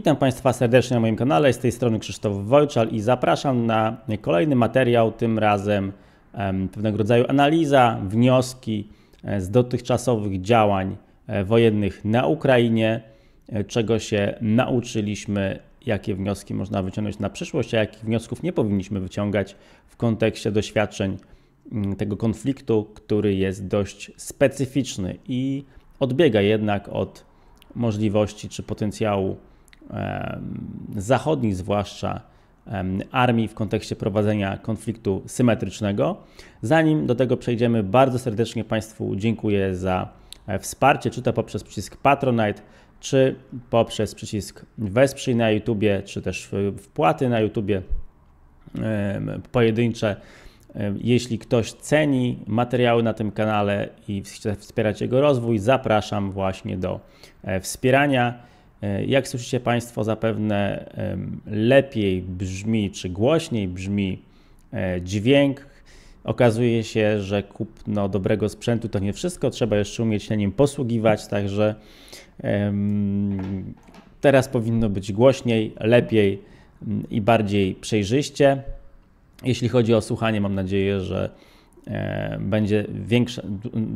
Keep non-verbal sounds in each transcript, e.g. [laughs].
Witam Państwa serdecznie na moim kanale, z tej strony Krzysztof Wojczal i zapraszam na kolejny materiał, tym razem pewnego rodzaju analiza, wnioski e, z dotychczasowych działań e, wojennych na Ukrainie, e, czego się nauczyliśmy, jakie wnioski można wyciągnąć na przyszłość, a jakich wniosków nie powinniśmy wyciągać w kontekście doświadczeń mm, tego konfliktu, który jest dość specyficzny i odbiega jednak od możliwości czy potencjału zachodnich, zwłaszcza armii w kontekście prowadzenia konfliktu symetrycznego. Zanim do tego przejdziemy, bardzo serdecznie Państwu dziękuję za e, wsparcie, czy to poprzez przycisk Patronite, czy poprzez przycisk Wesprzyj na YouTube, czy też wpłaty na YouTube pojedyncze. Jeśli ktoś ceni materiały na tym kanale i chce wspierać jego rozwój, zapraszam właśnie do e, wspierania. E, jak słyszycie Państwo, zapewne lepiej brzmi czy głośniej brzmi e, dźwięk. Okazuje się, że kupno dobrego sprzętu to nie wszystko, trzeba jeszcze umieć się nim posługiwać, także teraz powinno być głośniej, lepiej mm, i bardziej przejrzyście. Jeśli chodzi o słuchanie, mam nadzieję, że e, będzie większa,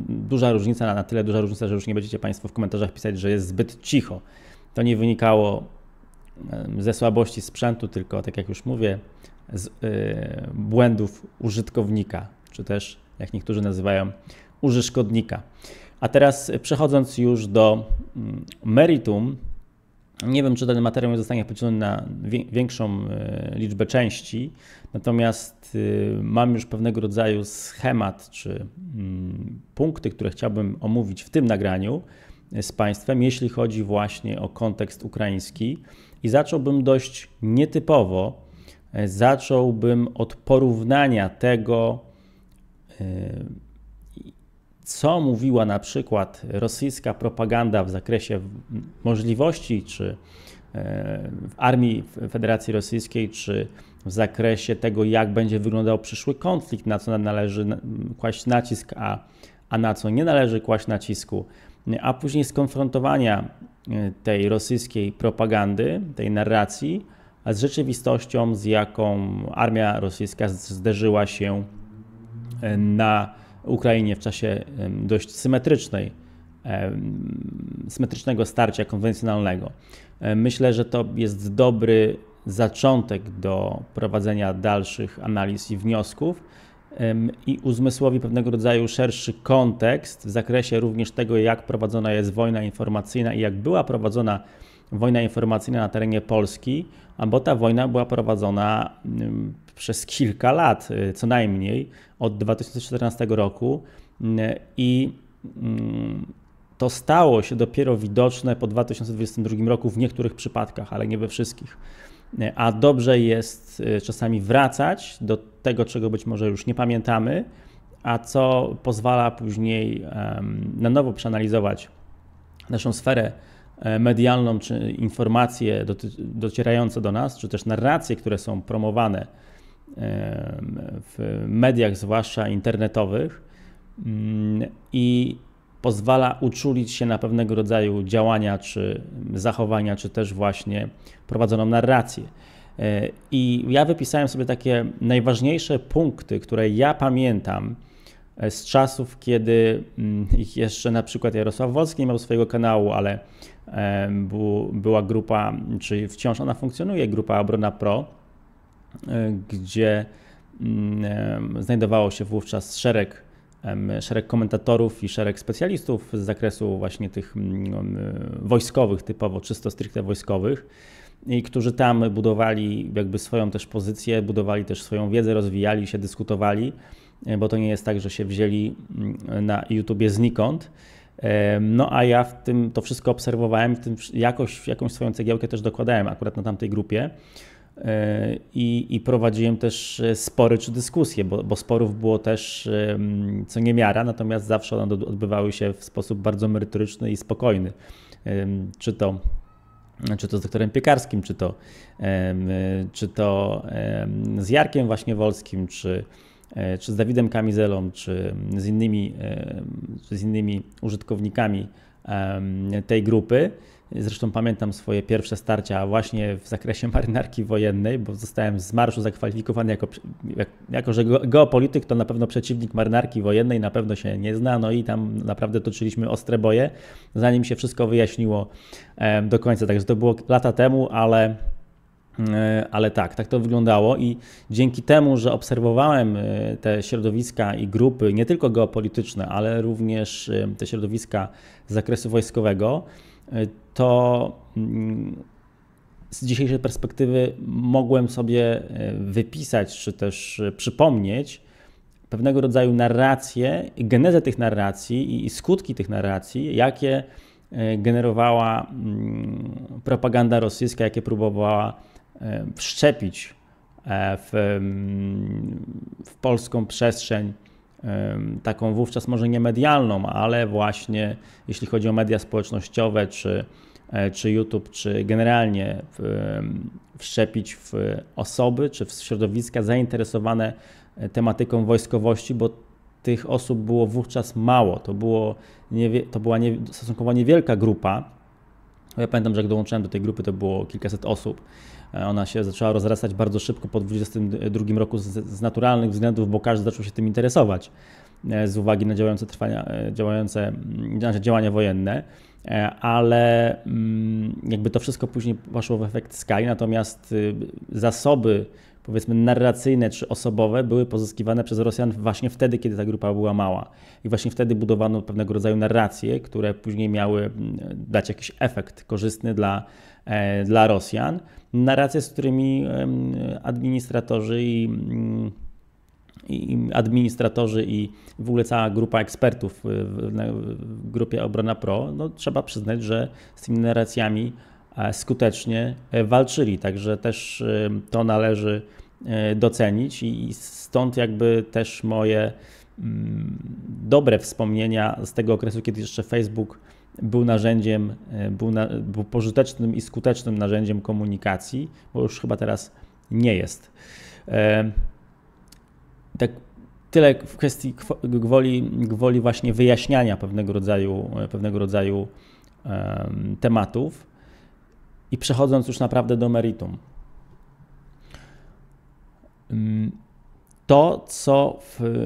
duża różnica, na tyle duża różnica, że już nie będziecie Państwo w komentarzach pisać, że jest zbyt cicho. To nie wynikało ze słabości sprzętu, tylko tak jak już mówię, z yy, błędów użytkownika, czy też jak niektórzy nazywają, użyszkodnika. A teraz y, przechodząc już do mm, meritum, nie wiem, czy ten materiał zostanie podzielony na większą y, liczbę części, natomiast y, mam już pewnego rodzaju schemat czy mm, punkty, które chciałbym omówić w tym nagraniu, z państwem, jeśli chodzi właśnie o kontekst ukraiński. I zacząłbym dość nietypowo, e, zacząłbym od porównania tego, e, co mówiła na przykład rosyjska propaganda w zakresie możliwości czy e, w armii Federacji Rosyjskiej, czy w zakresie tego, jak będzie wyglądał przyszły konflikt, na co należy kłaść nacisk, a, a na co nie należy kłaść nacisku a później skonfrontowania e, tej rosyjskiej propagandy, tej narracji z rzeczywistością, z jaką armia rosyjska zderzyła się e, na Ukrainie w czasie dość symetrycznej, symetrycznego starcia konwencjonalnego. E, myślę, że to jest dobry zaczątek do prowadzenia dalszych analiz i wniosków i uzmysłowi pewnego rodzaju szerszy kontekst w zakresie również tego, jak prowadzona jest wojna informacyjna i jak była prowadzona wojna informacyjna na terenie Polski, bo ta wojna była prowadzona przez kilka lat, e, co najmniej od 2014 roku i mm, to stało się dopiero widoczne po 2022 roku w niektórych przypadkach, ale nie we wszystkich. E, a dobrze jest e, czasami wracać do tego, czego być może już nie pamiętamy, a co pozwala później na nowo przeanalizować naszą sferę e, medialną, czy informacje docierające do nas, czy też narracje, które są promowane w mediach, zwłaszcza internetowych, mm, i pozwala uczulić się na pewnego rodzaju działania, czy zachowania, czy też właśnie prowadzoną narrację. I ja wypisałem sobie takie najważniejsze punkty, które ja pamiętam e, z czasów, kiedy mm, jeszcze na przykład Jarosław Wolski nie miał swojego kanału, ale była grupa, czy wciąż ona funkcjonuje, grupa Obrona Pro, e, gdzie mm, znajdowało się wówczas szereg, szereg komentatorów i szereg specjalistów z zakresu właśnie tych mm, wojskowych, typowo czysto stricte wojskowych i którzy tam budowali jakby swoją też pozycję, budowali też swoją wiedzę, rozwijali się, dyskutowali, e, bo to nie jest tak, że się wzięli mm, na YouTubie znikąd. E, no a ja w tym to wszystko obserwowałem, w tym jakoś, jakąś swoją cegiełkę też dokładałem akurat na tamtej grupie. E, I, i prowadziłem też spory czy dyskusje, bo, bo, sporów było też mm, co niemiara, natomiast zawsze one odbywały się w sposób bardzo merytoryczny i spokojny. Czy to czy to z doktorem Piekarskim, czy to, e, czy to z Jarkiem właśnie Wolskim, czy, e, czy z Dawidem Kamizelą, czy z innymi, czy z innymi użytkownikami tej grupy. Zresztą pamiętam swoje pierwsze starcia właśnie w zakresie marynarki wojennej, bo zostałem z marszu zakwalifikowany jako, jako że geopolityk to na pewno przeciwnik marynarki wojennej, na pewno się nie zna, no i tam naprawdę toczyliśmy ostre boje, zanim się wszystko wyjaśniło do końca. Także to było lata temu, ale e, ale tak, tak to wyglądało i dzięki temu, że obserwowałem e, te środowiska i grupy, nie tylko geopolityczne, ale również e, te środowiska z zakresu wojskowego, to mm, z dzisiejszej perspektywy mogłem sobie e, wypisać czy też e, przypomnieć pewnego rodzaju narracje, genezę tych narracji i skutki tych narracji, jakie e, generowała mm, propaganda rosyjska, jakie próbowała wszczepić w, mm, w polską przestrzeń taką wówczas może nie medialną, ale właśnie jeśli chodzi o media społecznościowe, czy, e, czy YouTube, czy generalnie wszczepić w osoby, czy w środowiska zainteresowane e, tematyką wojskowości, bo tych osób było wówczas mało. To, było to była nie, stosunkowo niewielka grupa. Ja pamiętam, że jak dołączyłem do tej grupy, to było kilkaset osób. E, ona się zaczęła rozrastać bardzo szybko po 22 roku z, z naturalnych względów, bo każdy zaczął się tym interesować e, z uwagi na działające, trwania, e, działające, znaczy działania wojenne, ale mm, jakby to wszystko później poszło w efekt skali, natomiast y, zasoby powiedzmy narracyjne czy osobowe były pozyskiwane przez Rosjan właśnie wtedy, kiedy ta grupa była mała. I właśnie wtedy budowano pewnego rodzaju narracje, które później miały mm, dać jakiś efekt korzystny dla, dla Rosjan narracje, z którymi administratorzy mm, i i administratorzy i w ogóle cała grupa ekspertów w, grupie Obrona Pro, no, trzeba przyznać, że z tymi narracjami e, skutecznie e, walczyli. Także też to należy e, docenić i stąd jakby też moje mm, dobre wspomnienia z tego okresu, kiedy jeszcze Facebook był narzędziem, e, był, na, był pożytecznym i skutecznym narzędziem komunikacji, bo już chyba teraz nie jest. E, tak tyle w kwestii gwoli, gwoli właśnie wyjaśniania pewnego rodzaju, pewnego rodzaju tematów. I przechodząc już naprawdę do meritum. To, co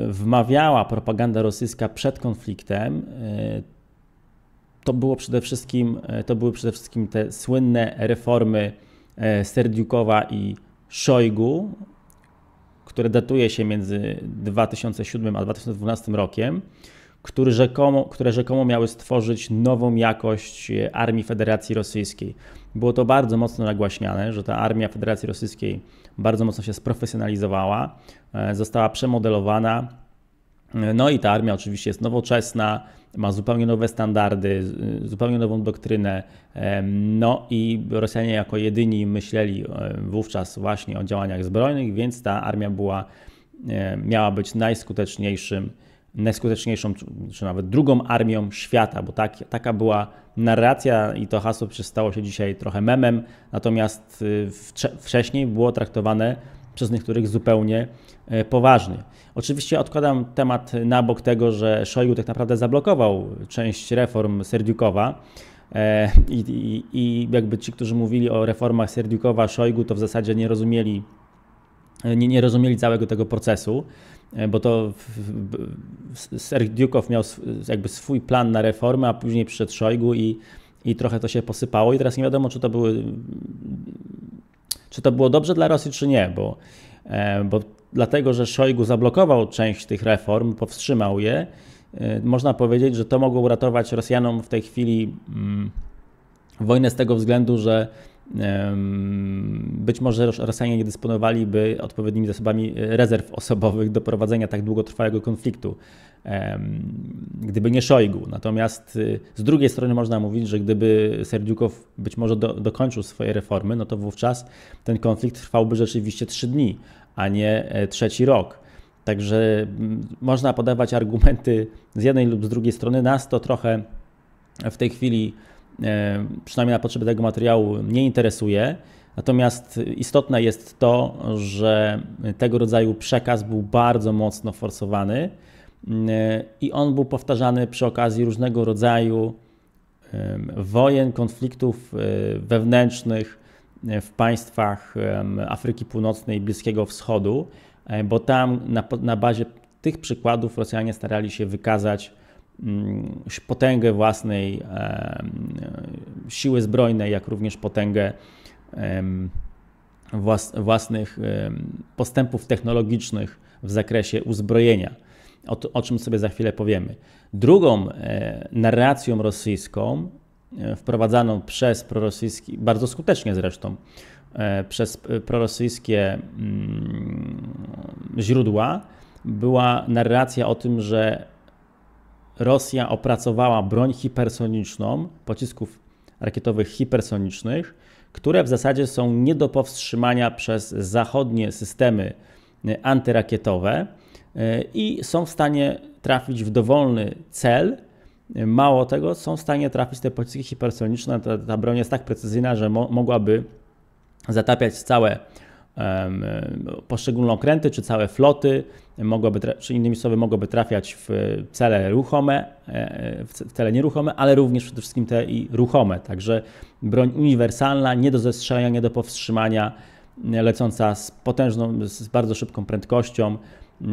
wmawiała propaganda rosyjska przed konfliktem, e, to, było przede wszystkim, e, to były przede wszystkim te słynne reformy e, Serdiukowa i Szojgu, które datuje się między 2007 a 2012 rokiem, które rzekomo, które rzekomo miały stworzyć nową jakość e, Armii Federacji Rosyjskiej. Było to bardzo mocno nagłaśniane, że ta Armia Federacji Rosyjskiej bardzo mocno się sprofesjonalizowała, została przemodelowana. No i ta armia oczywiście jest nowoczesna, ma zupełnie nowe standardy, zupełnie nową doktrynę. No i Rosjanie jako jedyni myśleli e, wówczas właśnie o działaniach zbrojnych, więc ta armia była, e, miała być najskuteczniejszym, najskuteczniejszą, czy nawet drugą armią świata, bo tak, taka była narracja i to hasło przestało się dzisiaj trochę memem, natomiast e, wcześniej było traktowane przez niektórych zupełnie poważnie. Oczywiście odkładam temat na bok tego, że Szojgu tak naprawdę zablokował część reform Serdiukowa. E, I, i, I, jakby ci, którzy mówili o reformach Serdiukowa, Szojgu, to w zasadzie nie rozumieli, e, nie, nie rozumieli całego tego procesu, e, bo to Serdiukow miał jakby swój plan na reformę, a później przyszedł Szojgu i, i trochę to się posypało. I teraz nie wiadomo, czy to były, czy to było dobrze dla Rosji, czy nie, bo, bo dlatego, że Szojgu zablokował część tych reform, powstrzymał je, y, można powiedzieć, że to mogło uratować Rosjanom w tej chwili mm, wojnę z tego względu, że być może Rosjanie nie dysponowaliby odpowiednimi zasobami y, rezerw osobowych do prowadzenia tak długotrwałego konfliktu, gdyby nie Szojgu. Natomiast y, z drugiej strony można mówić, że gdyby Serdziukow być może do, dokończył swoje reformy, no to wówczas ten konflikt trwałby rzeczywiście trzy dni, a nie e, trzeci rok. Także mm, można podawać argumenty z jednej lub z drugiej strony. Nas to trochę w tej chwili, e, przynajmniej na potrzeby tego materiału, nie interesuje. Natomiast istotne jest to, że tego rodzaju przekaz był bardzo mocno forsowany e, i on był powtarzany przy okazji różnego rodzaju wojen, konfliktów wewnętrznych, w państwach Afryki Północnej i Bliskiego Wschodu, e, bo tam na, na bazie tych przykładów Rosjanie starali się wykazać mm, potęgę własnej siły zbrojnej, jak również potęgę własnych postępów technologicznych w zakresie uzbrojenia, o, czym sobie za chwilę powiemy. Drugą e, narracją rosyjską E, wprowadzano przez prorosyjski, bardzo skutecznie zresztą, e, przez prorosyjskie mm, źródła była narracja o tym, że Rosja opracowała broń hipersoniczną, pocisków rakietowych hipersonicznych, które w zasadzie są nie do powstrzymania przez zachodnie systemy e, antyrakietowe i są w stanie trafić w dowolny cel Mało tego, są w stanie trafić te pociski hipersoniczne. Ta, ta broń jest tak precyzyjna, że mo mogłaby zatapiać całe um, poszczególne okręty czy całe floty, mogłaby czy innymi słowy mogłaby trafiać w cele ruchome, e, w cele nieruchome, ale również przede wszystkim te i ruchome. Także broń uniwersalna, nie do zestrzania, nie do powstrzymania, e, lecąca z potężną, z bardzo szybką prędkością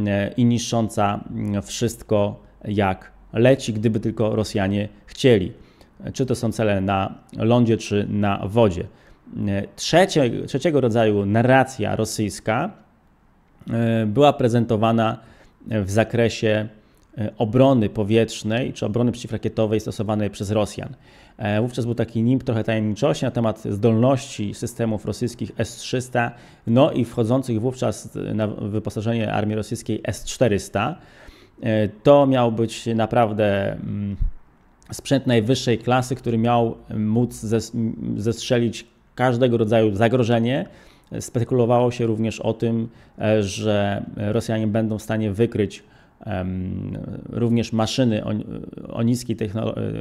e, i niszcząca mm, wszystko jak leci, gdyby tylko Rosjanie chcieli. Czy to są cele na lądzie, czy na wodzie. Trzecie, trzeciego rodzaju narracja rosyjska e, była prezentowana w zakresie e, obrony powietrznej czy obrony przeciwrakietowej stosowanej przez Rosjan. E, wówczas był taki nim trochę tajemniczości na temat zdolności systemów rosyjskich S-300, no i wchodzących wówczas na wyposażenie armii rosyjskiej S-400. E, to miał być naprawdę mm, sprzęt najwyższej klasy, który miał mm, móc mm, zestrzelić każdego rodzaju zagrożenie. Spekulowało się również o tym, e, że Rosjanie będą w stanie wykryć również maszyny o, niskiej,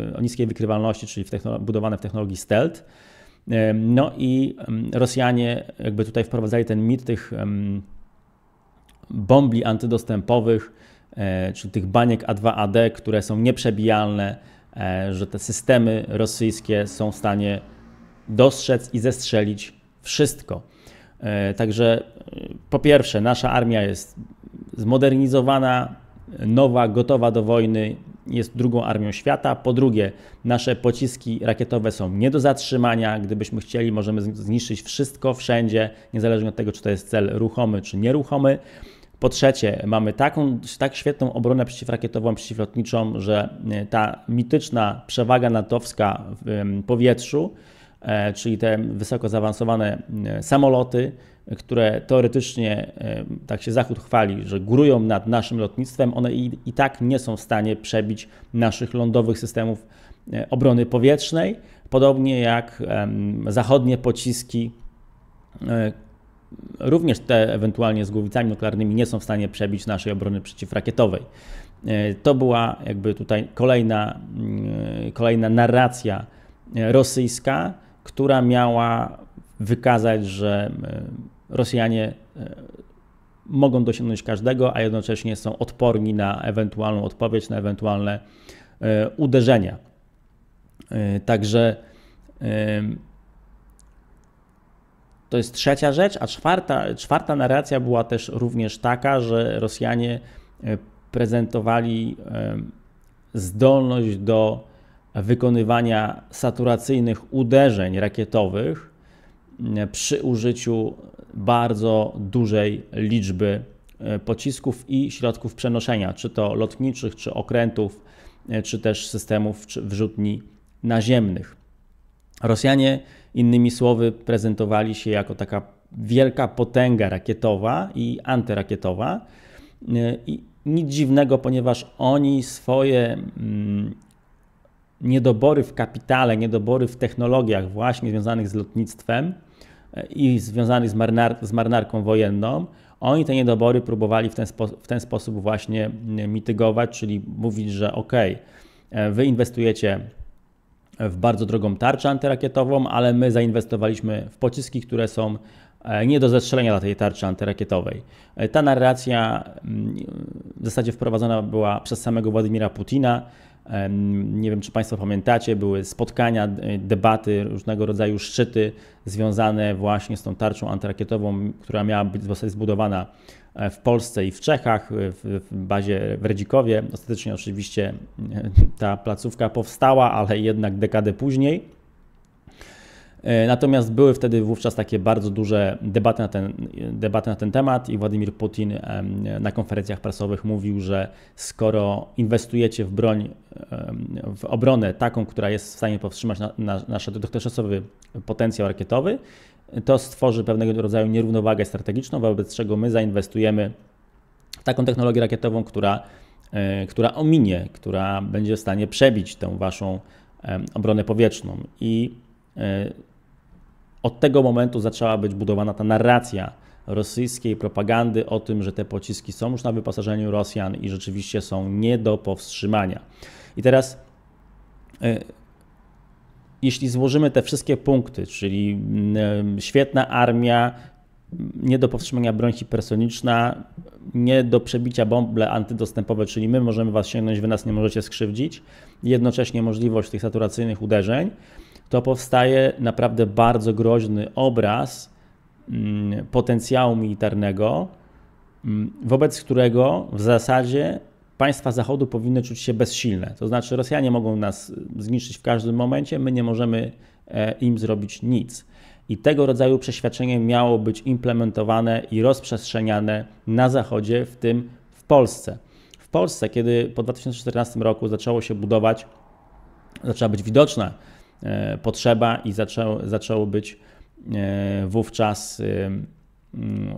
e, o niskiej, wykrywalności, czyli w budowane w technologii stealth. No i Rosjanie jakby tutaj wprowadzali ten mit tych bombli antydostępowych, E, czyli tych baniek A2AD, które są nieprzebijalne, e, że te systemy rosyjskie są w stanie dostrzec i zestrzelić wszystko. E, także po pierwsze, nasza armia jest zmodernizowana, nowa, gotowa do wojny, jest drugą armią świata. Po drugie, nasze pociski rakietowe są nie do zatrzymania. Gdybyśmy chcieli, możemy zniszczyć wszystko wszędzie, niezależnie od tego, czy to jest cel ruchomy czy nieruchomy. Po trzecie, mamy taką, tak świetną obronę przeciwrakietową, przeciwlotniczą, że e, ta mityczna przewaga natowska w powietrzu, e, czyli te wysoko zaawansowane e, samoloty, które teoretycznie, tak się Zachód chwali, że górują nad naszym lotnictwem, one i, i tak nie są w stanie przebić naszych lądowych systemów obrony powietrznej, podobnie jak zachodnie pociski Również te ewentualnie z głowicami nuklearnymi nie są w stanie przebić naszej obrony przeciwrakietowej. E, to była jakby tutaj kolejna, mm, kolejna narracja e, rosyjska, która miała wykazać, że e, Rosjanie mogą dosięgnąć każdego, a jednocześnie są odporni na ewentualną odpowiedź, na ewentualne uderzenia. Także to jest trzecia rzecz, a czwarta, czwarta narracja była też również taka, że Rosjanie e, prezentowali e, zdolność do wykonywania saturacyjnych uderzeń rakietowych e, przy użyciu bardzo dużej liczby pocisków i środków przenoszenia, czy to lotniczych, czy okrętów, czy też systemów wrzutni naziemnych. Rosjanie Innymi słowy, prezentowali się jako taka wielka potęga rakietowa i antyrakietowa. Y, I nic dziwnego, ponieważ oni swoje mm, niedobory w kapitale, niedobory w technologiach właśnie związanych z lotnictwem y, i związanych z, marnar z wojenną, oni te niedobory próbowali w ten, w ten, sposób właśnie y, mitygować, czyli mówić, że ok, wy inwestujecie w bardzo drogą tarczę antyrakietową, ale my zainwestowaliśmy w pociski, które są e, nie do zestrzelenia dla tej tarczy antyrakietowej. E, ta narracja mm, w zasadzie wprowadzona była przez samego Władimira Putina. E, mm, nie wiem, czy Państwo pamiętacie, były spotkania, debaty, różnego rodzaju szczyty związane właśnie z tą tarczą antyrakietową, która miała być zostać zbudowana E, w Polsce i w Czechach, e, w bazie w Redzikowie. Ostatecznie oczywiście e, ta placówka powstała, ale jednak dekadę później. Natomiast były wtedy wówczas takie bardzo duże debaty na ten, debaty na ten temat i Władimir Putin na konferencjach prasowych mówił, że skoro inwestujecie w broń, w obronę taką, która jest w stanie powstrzymać nasz na, na dotychczasowy potencjał rakietowy, to stworzy pewnego rodzaju nierównowagę strategiczną, wobec czego my zainwestujemy w taką technologię rakietową, która, e, która ominie, która będzie w stanie przebić tę waszą e, obronę powietrzną. I e, od tego momentu zaczęła być budowana ta narracja rosyjskiej propagandy o tym, że te pociski są już na wyposażeniu Rosjan i rzeczywiście są nie do powstrzymania. I teraz jeśli złożymy te wszystkie punkty, czyli mm, świetna armia, nie do powstrzymania broń hipersoniczna, nie do przebicia bąble antydostępowe, czyli my możemy was sięgnąć, wy nas nie możecie skrzywdzić, jednocześnie możliwość tych saturacyjnych uderzeń, to powstaje naprawdę bardzo groźny obraz mm, potencjału militarnego, mm, wobec którego w zasadzie państwa Zachodu powinny czuć się bezsilne. To znaczy, Rosjanie mogą nas y, zniszczyć w każdym momencie, my nie możemy e, im zrobić nic. I tego rodzaju przeświadczenie miało być implementowane i rozprzestrzeniane na Zachodzie, w tym w Polsce. W Polsce, kiedy po 2014 roku zaczęło się budować, zaczęła być widoczna e, potrzeba i zaczęło, zaczęło być e, wówczas Mm,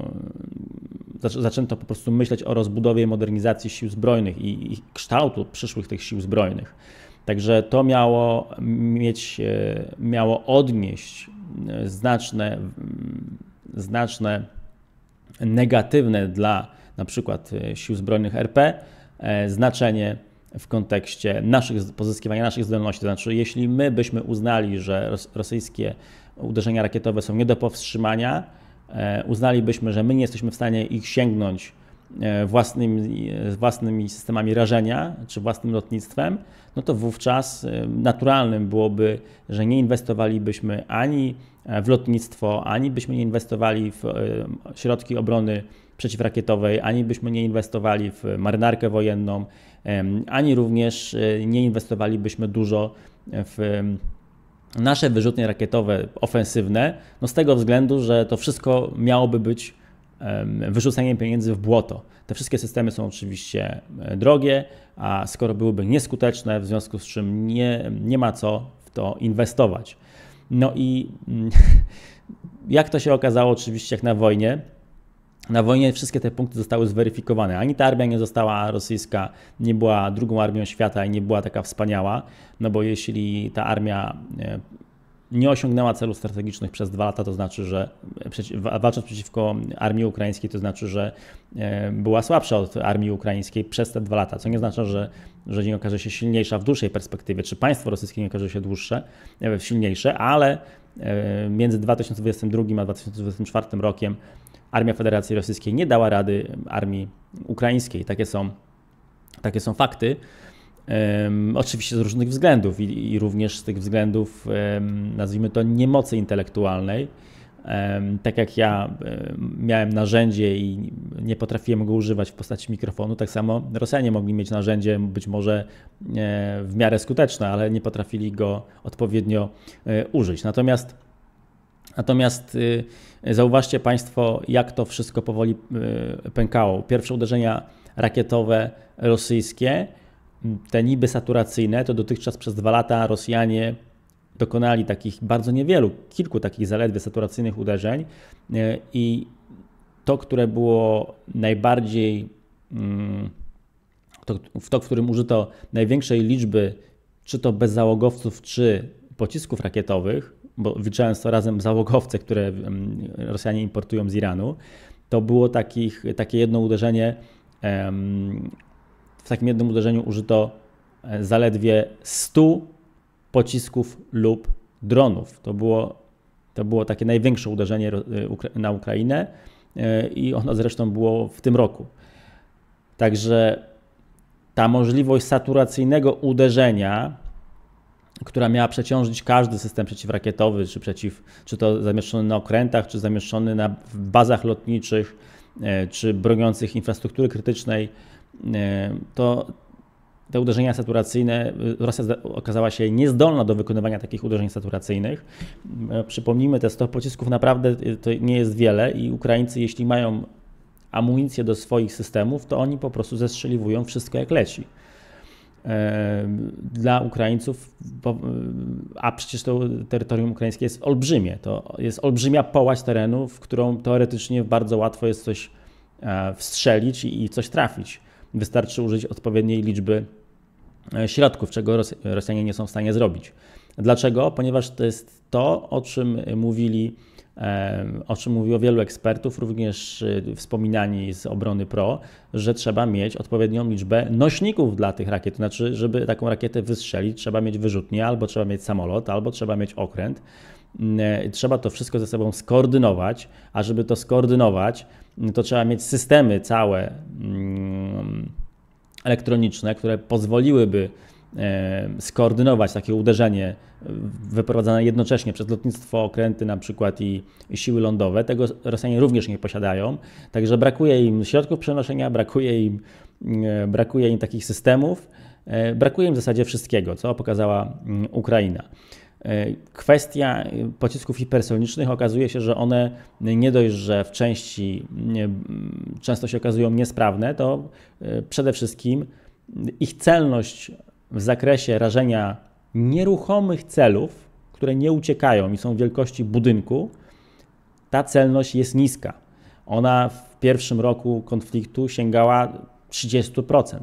zaczęto po prostu myśleć o rozbudowie i modernizacji sił zbrojnych i, i kształtu przyszłych tych sił zbrojnych. Także to miało mieć, e, miało odnieść e, znaczne, mm, znaczne negatywne dla na przykład e, sił zbrojnych RP znaczenie w kontekście naszych, pozyskiwania naszych zdolności. To znaczy, jeśli my byśmy uznali, że rosyjskie uderzenia rakietowe są nie do powstrzymania, E, uznalibyśmy, że my nie jesteśmy w stanie ich sięgnąć e, własnymi, e, własnymi systemami rażenia czy własnym lotnictwem, no to wówczas naturalnym byłoby, że nie inwestowalibyśmy ani w lotnictwo, ani byśmy nie inwestowali w środki obrony przeciwrakietowej, ani byśmy nie inwestowali w marynarkę wojenną, ani również nie inwestowalibyśmy dużo w nasze wyrzutnie rakietowe ofensywne, no z tego względu, że to wszystko miałoby być wyrzucaniem pieniędzy w błoto. Te wszystkie systemy są oczywiście e, drogie, a skoro byłyby nieskuteczne, w związku z czym nie, nie ma co w to inwestować. No i mm, [laughs] jak to się okazało, oczywiście, jak na wojnie, na wojnie wszystkie te punkty zostały zweryfikowane. Ani ta armia nie została rosyjska, nie była drugą armią świata i nie była taka wspaniała, no bo jeśli ta armia e, nie osiągnęła celów strategicznych przez dwa lata, to znaczy, że e, walcząc przeciwko armii ukraińskiej, to znaczy, że e, była słabsza od armii ukraińskiej przez te dwa lata, co nie oznacza, że, że nie okaże się silniejsza w dłuższej perspektywie, czy państwo rosyjskie nie okaże się dłuższe, silniejsze, ale między 2022 a 2024 rokiem Armia Federacji Rosyjskiej nie dała rady armii ukraińskiej. Takie są, takie są fakty. Um, oczywiście z różnych względów i, i również z tych względów, um, nazwijmy to, niemocy intelektualnej. Um, tak jak ja miałem narzędzie i nie potrafiłem go używać w postaci mikrofonu, tak samo Rosjanie mogli mieć narzędzie być może e, w miarę skuteczne, ale nie potrafili go odpowiednio e, użyć. Natomiast Natomiast y, zauważcie Państwo, jak to wszystko powoli y, pękało. Pierwsze uderzenia rakietowe rosyjskie, te niby saturacyjne, to dotychczas przez dwa lata Rosjanie dokonali takich bardzo niewielu, kilku takich zaledwie saturacyjnych uderzeń y, i to, które było najbardziej, mm, w to, w którym użyto największej liczby czy to bezzałogowców, czy pocisków rakietowych, bo wliczając to razem załogowce, które Rosjanie importują z Iranu, to było takich, takie jedno uderzenie, w takim jednym uderzeniu użyto e, zaledwie 100 pocisków lub dronów. To było, to było takie największe uderzenie e, na Ukrainę e, i ono zresztą było w tym roku. Także ta możliwość saturacyjnego uderzenia która miała przeciążyć każdy system przeciwrakietowy, czy, przeciw, czy to zamieszczony na okrętach, czy zamieszczony na bazach lotniczych, e, czy broniących infrastruktury krytycznej, e, to te uderzenia saturacyjne, e, Rosja okazała się niezdolna do wykonywania takich uderzeń saturacyjnych. Przypomnijmy, te 100 pocisków naprawdę to nie jest wiele i Ukraińcy, jeśli mają amunicję do swoich systemów, to oni po prostu zestrzeliwują wszystko jak leci. E, dla Ukraińców, e, a przecież to terytorium ukraińskie jest olbrzymie. To jest olbrzymia połać terenu, w którą teoretycznie bardzo łatwo jest coś e, wstrzelić i coś trafić. Wystarczy użyć odpowiedniej liczby środków, czego Rosjanie nie są w stanie zrobić. Dlaczego? Ponieważ to jest to, o czym mówili o czym mówiło wielu ekspertów, również y, wspominani z obrony PRO, że trzeba mieć odpowiednią liczbę nośników dla tych rakiet. Znaczy, żeby taką rakietę wystrzelić, trzeba mieć wyrzutnię, albo trzeba mieć samolot, albo trzeba mieć okręt. Mm, e, trzeba to wszystko ze sobą skoordynować, a żeby to skoordynować, mm, to trzeba mieć systemy całe mm, elektroniczne, które pozwoliłyby E, skoordynować takie uderzenie wyprowadzane jednocześnie przez lotnictwo, okręty na przykład i, siły lądowe. Tego Rosjanie również nie posiadają, także brakuje im środków przenoszenia, brakuje im, e, brakuje im takich systemów, e, brakuje im w zasadzie wszystkiego, co pokazała mm, Ukraina. Kwestia pocisków hipersonicznych okazuje się, że one nie dość, że w części często się okazują niesprawne, to przede wszystkim ich celność w zakresie rażenia nieruchomych celów, które nie uciekają i są wielkości budynku, ta celność jest niska. Ona w pierwszym roku konfliktu sięgała 30%.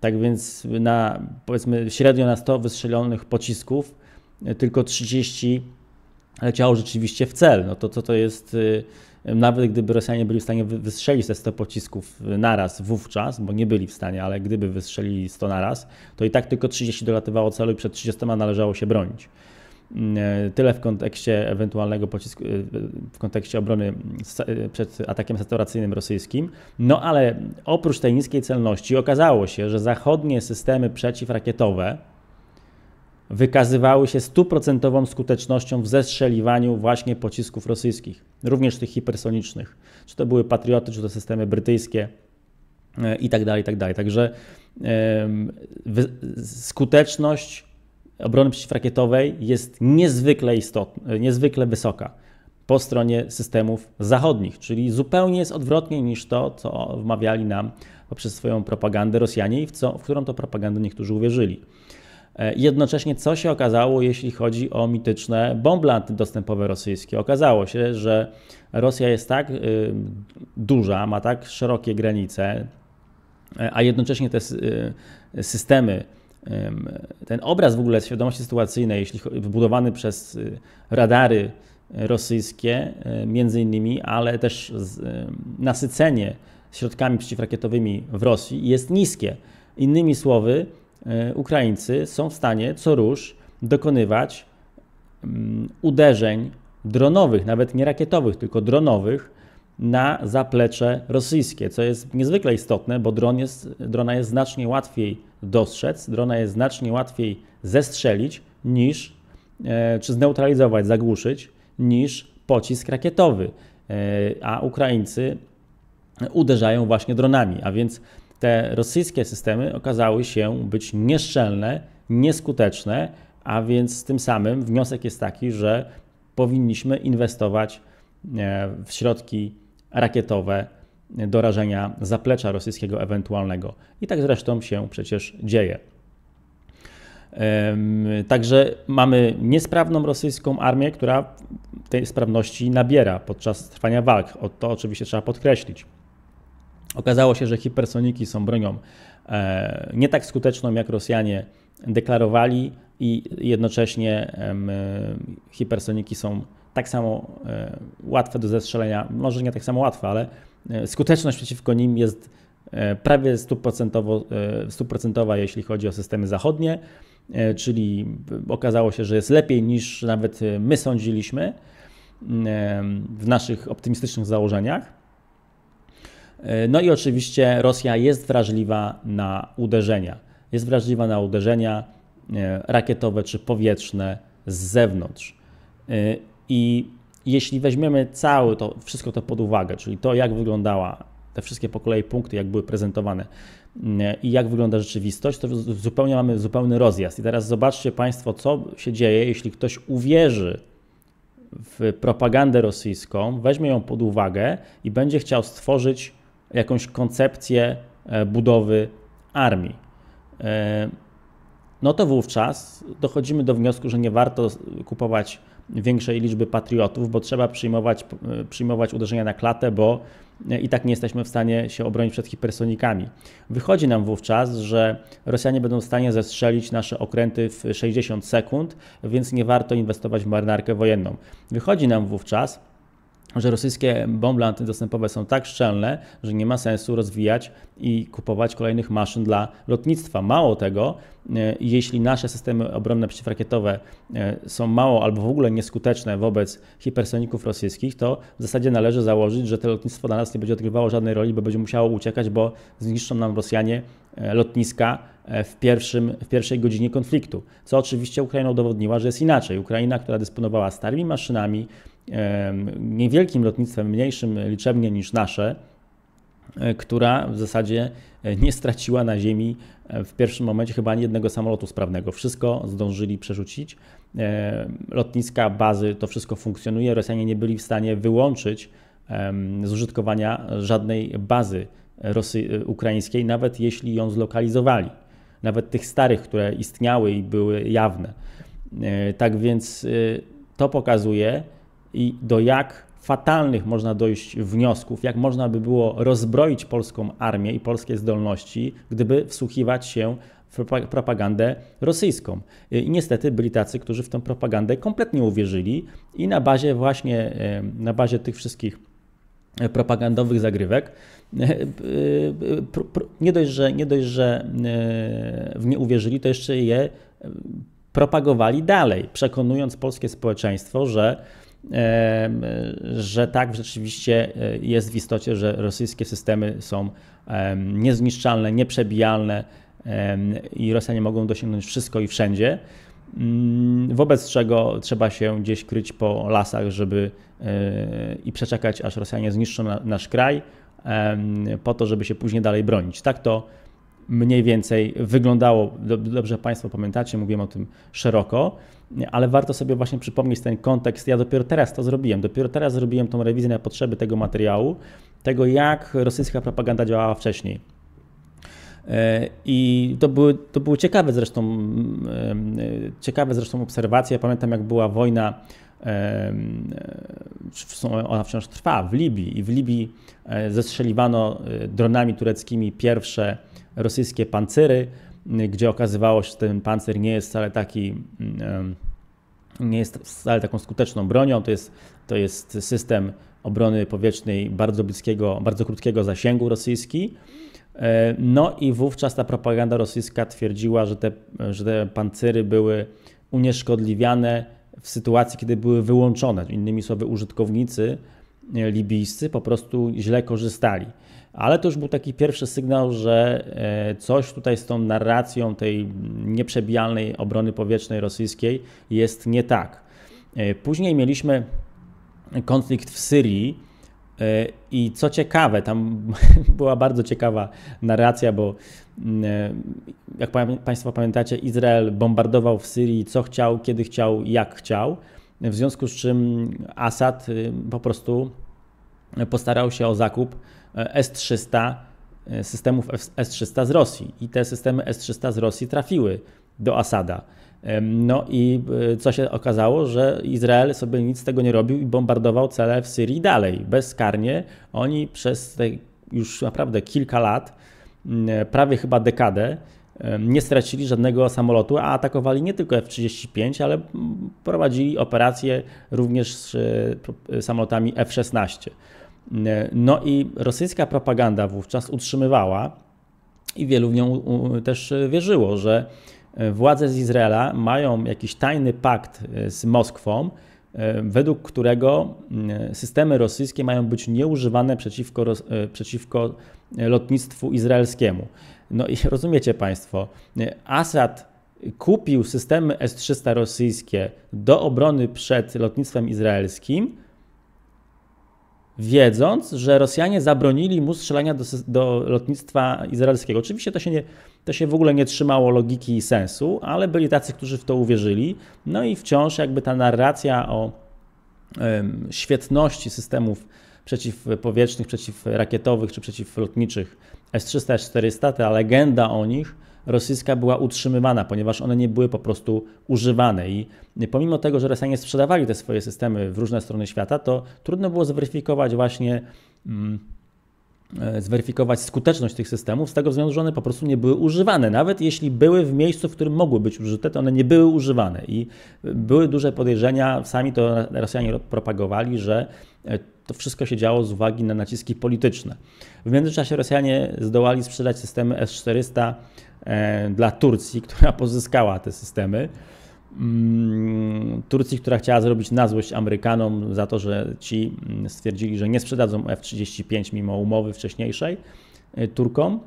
Tak więc na, powiedzmy średnio na 100 wystrzelonych pocisków e, tylko 30 leciało rzeczywiście w cel. No to co to, to jest e, nawet gdyby Rosjanie byli w stanie wystrzelić te 100 pocisków y, naraz wówczas, bo nie byli w stanie, ale gdyby wystrzelili 100 naraz, to i tak tylko 30 dolatywało celu i przed 30 należało się bronić. Mm, e, tyle w kontekście ewentualnego pocisku, y, w kontekście obrony y, przed atakiem saturacyjnym rosyjskim. No ale oprócz tej niskiej celności okazało się, że zachodnie systemy przeciwrakietowe, wykazywały się stuprocentową skutecznością w zestrzeliwaniu właśnie pocisków rosyjskich, również tych hipersonicznych. Czy to były patrioty, czy to systemy brytyjskie e, i tak dalej, i tak dalej. Także skuteczność obrony przeciwrakietowej jest niezwykle istotna, e, niezwykle wysoka po stronie systemów zachodnich, czyli zupełnie jest odwrotnie niż to, co wmawiali nam poprzez swoją propagandę Rosjanie i w, co, w którą to propagandę niektórzy uwierzyli. E, jednocześnie, co się okazało, jeśli chodzi o mityczne bomby antydostępowe rosyjskie? Okazało się, że Rosja jest tak y, duża, ma tak szerokie granice, e, a jednocześnie te y, systemy, ten obraz w ogóle świadomości sytuacyjnej, jeśli wbudowany przez y, radary rosyjskie, między innymi, ale też nasycenie środkami przeciwrakietowymi w Rosji jest niskie. Innymi słowy, E, Ukraińcy są w stanie co rusz dokonywać mm, uderzeń dronowych, nawet nie rakietowych, tylko dronowych na zaplecze rosyjskie, co jest niezwykle istotne, bo dron jest, drona jest znacznie łatwiej dostrzec, drona jest znacznie łatwiej zestrzelić niż, e, czy zneutralizować, zagłuszyć, niż pocisk rakietowy. E, a Ukraińcy uderzają właśnie dronami, a więc te rosyjskie systemy okazały się być nieszczelne, nieskuteczne, a więc tym samym wniosek jest taki, że powinniśmy inwestować e, w środki rakietowe do rażenia zaplecza rosyjskiego ewentualnego. I tak zresztą się przecież dzieje. Także mamy niesprawną rosyjską armię, która tej sprawności nabiera podczas trwania walk. O to oczywiście trzeba podkreślić. Okazało się, że hipersoniki są bronią e, nie tak skuteczną, jak Rosjanie deklarowali, i jednocześnie e, hipersoniki są tak samo e, łatwe do zestrzelenia, może nie tak samo łatwe, ale skuteczność przeciwko nim jest prawie stuprocentowa, jeśli chodzi o systemy zachodnie, czyli okazało się, że jest lepiej niż nawet my sądziliśmy w naszych optymistycznych założeniach. E, no i oczywiście Rosja jest wrażliwa na uderzenia. Jest wrażliwa na uderzenia e, rakietowe czy powietrzne z zewnątrz. E, I jeśli weźmiemy całe to, wszystko to pod uwagę, czyli to, jak wyglądała te wszystkie po kolei punkty, jak były prezentowane i jak wygląda rzeczywistość, to zupełnie mamy zupełny rozjazd. I teraz zobaczcie Państwo, co się dzieje, jeśli ktoś uwierzy w propagandę rosyjską, weźmie ją pod uwagę i będzie chciał stworzyć jakąś koncepcję e, budowy armii. E, no to wówczas dochodzimy do wniosku, że nie warto kupować większej liczby patriotów, bo trzeba przyjmować, e, przyjmować uderzenia na klatę, bo i tak nie jesteśmy w stanie się obronić przed hipersonikami. Wychodzi nam wówczas, że Rosjanie będą w stanie zestrzelić nasze okręty w 60 sekund, więc nie warto inwestować w marynarkę wojenną. Wychodzi nam wówczas, że rosyjskie bomble antydostępowe są tak szczelne, że nie ma sensu rozwijać i kupować kolejnych maszyn dla lotnictwa. Mało tego, e, jeśli nasze systemy obronne przeciwrakietowe e, są mało albo w ogóle nieskuteczne wobec hipersoników rosyjskich, to w zasadzie należy założyć, że to lotnictwo dla nas nie będzie odgrywało żadnej roli, bo będzie musiało uciekać, bo zniszczą nam Rosjanie e, lotniska w, pierwszym, w pierwszej godzinie konfliktu. Co oczywiście Ukraina udowodniła, że jest inaczej. Ukraina, która dysponowała starymi maszynami, niewielkim lotnictwem, mniejszym liczebnie niż nasze, e, która w zasadzie e, nie straciła na ziemi e, w pierwszym momencie chyba ani jednego samolotu sprawnego. Wszystko zdążyli przerzucić. Lotniska, bazy, to wszystko funkcjonuje. Rosjanie nie byli w stanie wyłączyć z użytkowania żadnej bazy Rosy ukraińskiej, nawet jeśli ją zlokalizowali. Nawet tych starych, które istniały i były jawne. Tak więc to pokazuje, i do jak fatalnych można dojść wniosków, jak można by było rozbroić polską armię i polskie zdolności, gdyby wsłuchiwać się w propagandę rosyjską. I niestety byli tacy, którzy w tę propagandę kompletnie uwierzyli i na bazie właśnie, na bazie tych wszystkich e, propagandowych zagrywek. E, e, nie dość, że, nie dość, że w nie uwierzyli, to jeszcze je propagowali dalej, przekonując polskie społeczeństwo, że że tak rzeczywiście e, jest w istocie, że rosyjskie systemy są niezniszczalne, nieprzebijalne i Rosjanie mogą dosięgnąć wszystko i wszędzie. Mm, wobec czego trzeba się gdzieś kryć po lasach, żeby e, i przeczekać, aż Rosjanie zniszczą nasz kraj, po to, żeby się później dalej bronić. Tak to mniej więcej wyglądało. Dobrze Państwo pamiętacie, mówiłem o tym szeroko, ale warto sobie właśnie przypomnieć ten kontekst. Ja dopiero teraz to zrobiłem, dopiero teraz zrobiłem tą rewizję na potrzeby tego materiału, tego jak rosyjska propaganda działała wcześniej. E, I to były, to były ciekawe, zresztą, e, ciekawe zresztą obserwacje. Ja pamiętam, jak była wojna, e, ona wciąż trwa, w Libii. I w Libii zestrzeliwano dronami tureckimi pierwsze rosyjskie pancery, gdzie okazywało się, że ten pancer nie jest wcale taki nie jest wcale taką skuteczną bronią. To jest, to jest system obrony powietrznej bardzo bliskiego, bardzo krótkiego zasięgu rosyjski. E, no i wówczas ta propaganda rosyjska twierdziła, że te, że te pancery były unieszkodliwiane w sytuacji, kiedy były wyłączone. Innymi słowy, użytkownicy libijscy po prostu źle korzystali ale to już był taki pierwszy sygnał, że e, coś tutaj z tą narracją tej nieprzebijalnej obrony powietrznej rosyjskiej jest nie tak. E, później mieliśmy konflikt w Syrii. E, I co ciekawe, tam [laughs] była bardzo ciekawa narracja, bo mm, jak Państwo pamiętacie, Izrael bombardował w Syrii co chciał, kiedy chciał, jak chciał. W związku z czym Assad y, po prostu postarał się o zakup S300, e, systemów S300 z Rosji. I te systemy S300 z Rosji trafiły do Asada. No i e, co się okazało, że Izrael sobie nic z tego nie robił i bombardował cele w Syrii dalej, bezkarnie. Oni przez te już naprawdę kilka lat, e, prawie chyba dekadę, nie stracili żadnego samolotu, a atakowali nie tylko F-35, ale prowadzili operacje również z samolotami F-16. E, no i rosyjska propaganda wówczas utrzymywała i wielu w nią też wierzyło, że e, władze z Izraela mają jakiś tajny pakt e, z Moskwą, według którego systemy rosyjskie mają być nieużywane przeciwko, przeciwko lotnictwu izraelskiemu. No i [laughs] rozumiecie Państwo, Assad kupił systemy S-300 rosyjskie do obrony przed lotnictwem izraelskim, wiedząc, że Rosjanie zabronili mu strzelania do, do, lotnictwa izraelskiego. Oczywiście to się, nie, to się w ogóle nie trzymało logiki i sensu, ale byli tacy, którzy w to uwierzyli. No i wciąż jakby ta narracja o ym, świetności systemów przeciwpowietrznych, przeciwrakietowych czy przeciwlotniczych S-300, S-400, ta legenda o nich – rosyjska była utrzymywana, ponieważ one nie były po prostu używane. I pomimo tego, że Rosjanie sprzedawali te swoje systemy w różne strony świata, to trudno było zweryfikować właśnie. Mm, e, zweryfikować skuteczność tych systemów z tego względu, że one po prostu nie były używane. Nawet jeśli były w miejscu, w którym mogły być użyte, to one nie były używane i e, były duże podejrzenia, sami to Rosjanie propagowali, że e, to wszystko się działo z uwagi na naciski polityczne. W międzyczasie Rosjanie zdołali sprzedać systemy S-400 E, dla Turcji, [laughs] która pozyskała te systemy. Mm, Turcji, która chciała zrobić na złość Amerykanom za to, że ci mm, stwierdzili, że nie sprzedadzą F-35 mimo umowy wcześniejszej e, Turkom.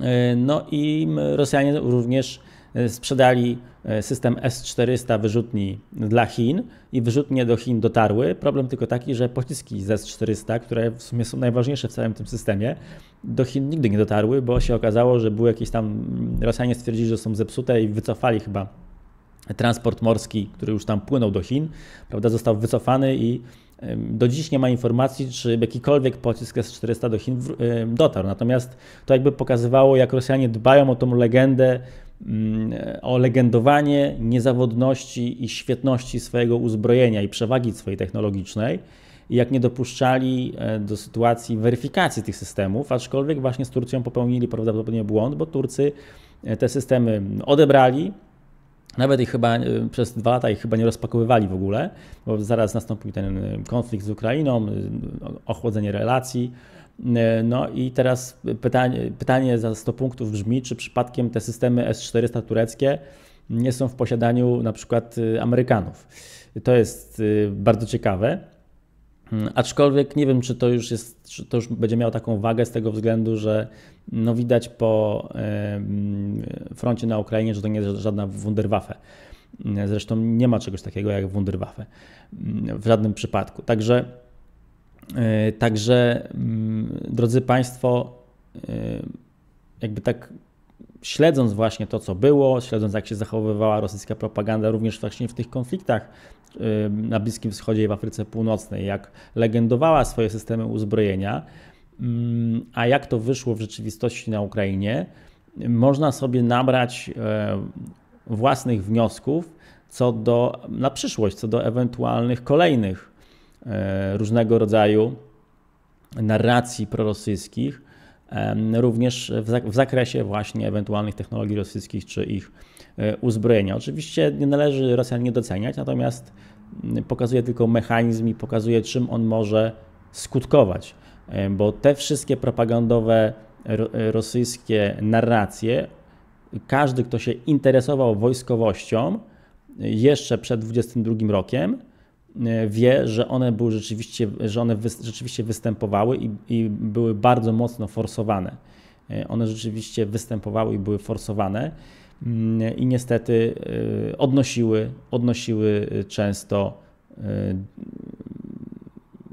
E, no i mm, Rosjanie również sprzedali system S-400 wyrzutni dla Chin i wyrzutnie do Chin dotarły. Problem tylko taki, że pociski z S-400, które w sumie są najważniejsze w całym tym systemie, do Chin nigdy nie dotarły, bo się okazało, że były jakieś tam, Rosjanie stwierdzili, że są zepsute i wycofali chyba transport morski, który już tam płynął do Chin, prawda, został wycofany i do dziś nie ma informacji, czy jakikolwiek pocisk S-400 do Chin dotarł. Natomiast to jakby pokazywało, jak Rosjanie dbają o tą legendę, mm, o legendowanie niezawodności i świetności swojego uzbrojenia i przewagi swojej technologicznej jak nie dopuszczali e, do sytuacji weryfikacji tych systemów, aczkolwiek właśnie z Turcją popełnili prawdopodobnie błąd, bo Turcy e, te systemy odebrali, nawet ich chyba e, przez dwa lata ich chyba nie rozpakowywali w ogóle, bo zaraz nastąpił ten konflikt z Ukrainą, no, ochłodzenie relacji. No i teraz pytanie, pytanie za 100 punktów brzmi, czy przypadkiem te systemy S-400 tureckie nie są w posiadaniu na przykład Amerykanów. To jest bardzo ciekawe. Hmm, aczkolwiek nie wiem, czy to już jest, czy to już będzie miało taką wagę z tego względu, że no widać po froncie na Ukrainie, że to nie jest żadna wunderwaffe. Hmm, zresztą nie ma czegoś takiego jak wunderwaffe hmm, w żadnym przypadku. Także, e, także drodzy Państwo, e, jakby tak śledząc właśnie to, co było, śledząc jak się zachowywała rosyjska propaganda również właśnie w tych konfliktach na Bliskim Wschodzie i w Afryce Północnej, jak legendowała swoje systemy uzbrojenia, a jak to wyszło w rzeczywistości na Ukrainie, można sobie nabrać e, własnych wniosków co do, na przyszłość, co do ewentualnych kolejnych e, różnego rodzaju narracji prorosyjskich, również w zakresie właśnie ewentualnych technologii rosyjskich czy ich E, uzbrojenia. Oczywiście nie należy Rosjan nie doceniać, natomiast pokazuje tylko mechanizm i pokazuje, czym on może skutkować, e, bo te wszystkie propagandowe e, rosyjskie narracje, każdy, kto się interesował wojskowością jeszcze przed 22 rokiem, wie, że one były rzeczywiście, że one wy, rzeczywiście występowały i, i, były bardzo mocno forsowane. One rzeczywiście występowały i były forsowane i niestety y, odnosiły, odnosiły często y,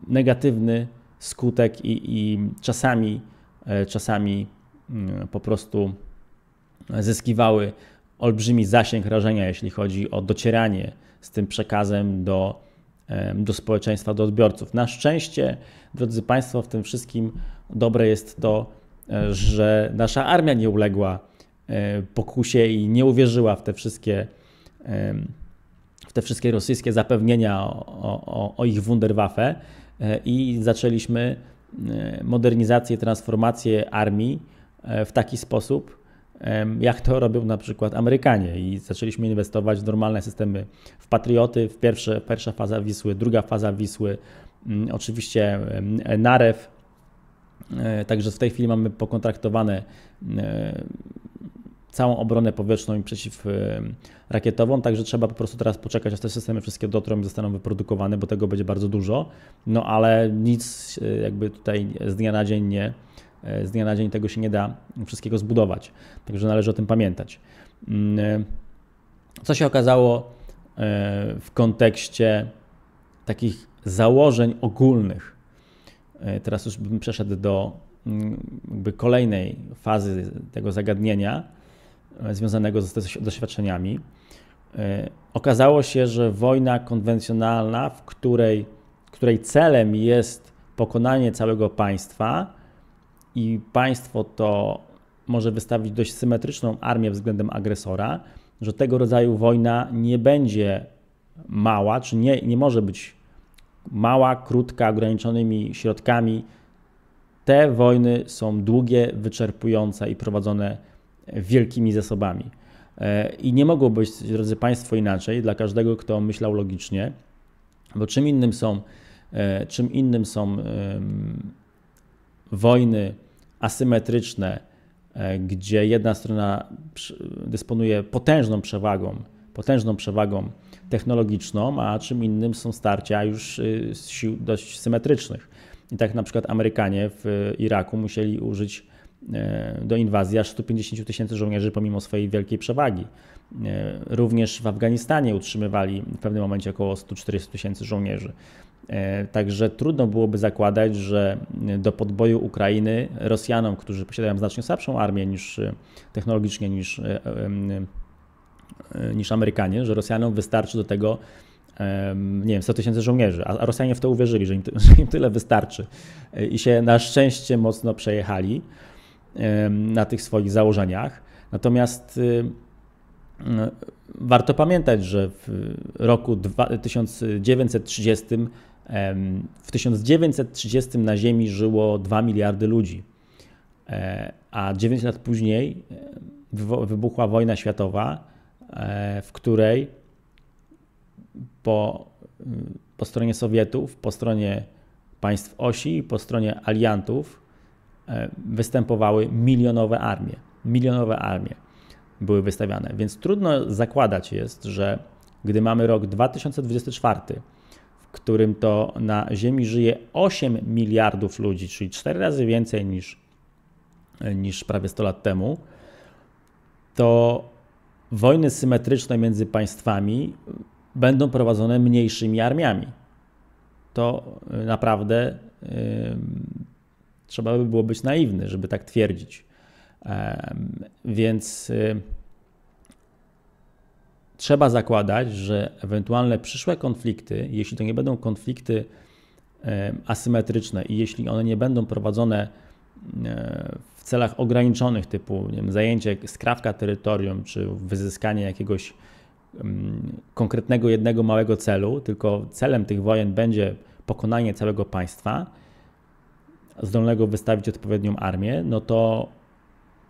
negatywny skutek i, i czasami, e, czasami mm, po prostu zyskiwały olbrzymi zasięg rażenia, jeśli chodzi o docieranie z tym przekazem do, do społeczeństwa, do odbiorców. Na szczęście, drodzy Państwo, w tym wszystkim dobre jest to, e, że nasza armia nie uległa E, pokusie i nie uwierzyła w te wszystkie, e, w te wszystkie rosyjskie zapewnienia o, o, o ich Wunderwaffe e, i zaczęliśmy modernizację, transformację armii w taki sposób, jak to robią na przykład Amerykanie. I zaczęliśmy inwestować w normalne systemy, w Patrioty, w pierwsze, pierwsza faza Wisły, druga faza Wisły, oczywiście Narew. Także w tej chwili mamy pokontraktowane całą obronę powietrzną i przeciwrakietową, y, także trzeba po prostu teraz poczekać, aż te systemy wszystkie dotrą i zostaną wyprodukowane, bo tego będzie bardzo dużo. No ale nic y, jakby tutaj z dnia na dzień nie, y, z dnia na dzień tego się nie da wszystkiego zbudować, także należy o tym pamiętać. Mm, co się okazało w kontekście takich założeń ogólnych? Teraz już bym przeszedł do mm, jakby kolejnej fazy tego zagadnienia, E, związanego z doświadczeniami. E, okazało się, że wojna konwencjonalna, w której, której celem jest pokonanie całego państwa i państwo to może wystawić dość symetryczną armię względem agresora, że tego rodzaju wojna nie będzie mała, czy nie, nie może być mała, krótka, ograniczonymi środkami. Te wojny są długie, wyczerpujące i prowadzone wielkimi zasobami. E, I nie mogło być, drodzy Państwo, inaczej dla każdego, kto myślał logicznie, bo czym innym są, e, czym innym są wojny asymetryczne, e, gdzie jedna strona dysponuje potężną przewagą, potężną przewagą technologiczną, a czym innym są starcia już y, sił dość symetrycznych. I tak na przykład Amerykanie w Iraku musieli użyć E, do inwazji aż 150 tysięcy żołnierzy pomimo swojej wielkiej przewagi. E, również w Afganistanie utrzymywali w pewnym momencie około 140 tysięcy żołnierzy. E, także trudno byłoby zakładać, że do podboju Ukrainy Rosjanom, którzy posiadają znacznie słabszą armię niż technologicznie niż, niż Amerykanie, że Rosjanom wystarczy do tego nie wiem, 100 tysięcy żołnierzy, a Rosjanie w to uwierzyli, że im, [laughs] że im tyle wystarczy i się na szczęście mocno przejechali na tych swoich założeniach. Natomiast y, y, warto pamiętać, że w roku 1930 w 1930 na Ziemi żyło 2 miliardy ludzi, e, a 9 lat później e, wybuchła wojna światowa, e, w której po, y, po stronie Sowietów, po stronie państw osi, po stronie aliantów E, występowały milionowe armie. Milionowe armie były wystawiane, więc trudno zakładać jest, że gdy mamy rok 2024, w którym to na Ziemi żyje 8 miliardów ludzi, czyli 4 razy więcej niż, e, niż prawie 100 lat temu, to wojny symetryczne między państwami będą prowadzone mniejszymi armiami. To e, naprawdę Trzeba by było być naiwny, żeby tak twierdzić. Więc y, trzeba zakładać, że ewentualne przyszłe konflikty, jeśli to nie będą konflikty asymetryczne i jeśli one nie będą prowadzone e, w celach ograniczonych, typu wiem, zajęcie skrawka terytorium czy wyzyskanie jakiegoś konkretnego jednego małego celu, tylko celem tych wojen będzie pokonanie całego państwa, zdolnego wystawić odpowiednią armię, no to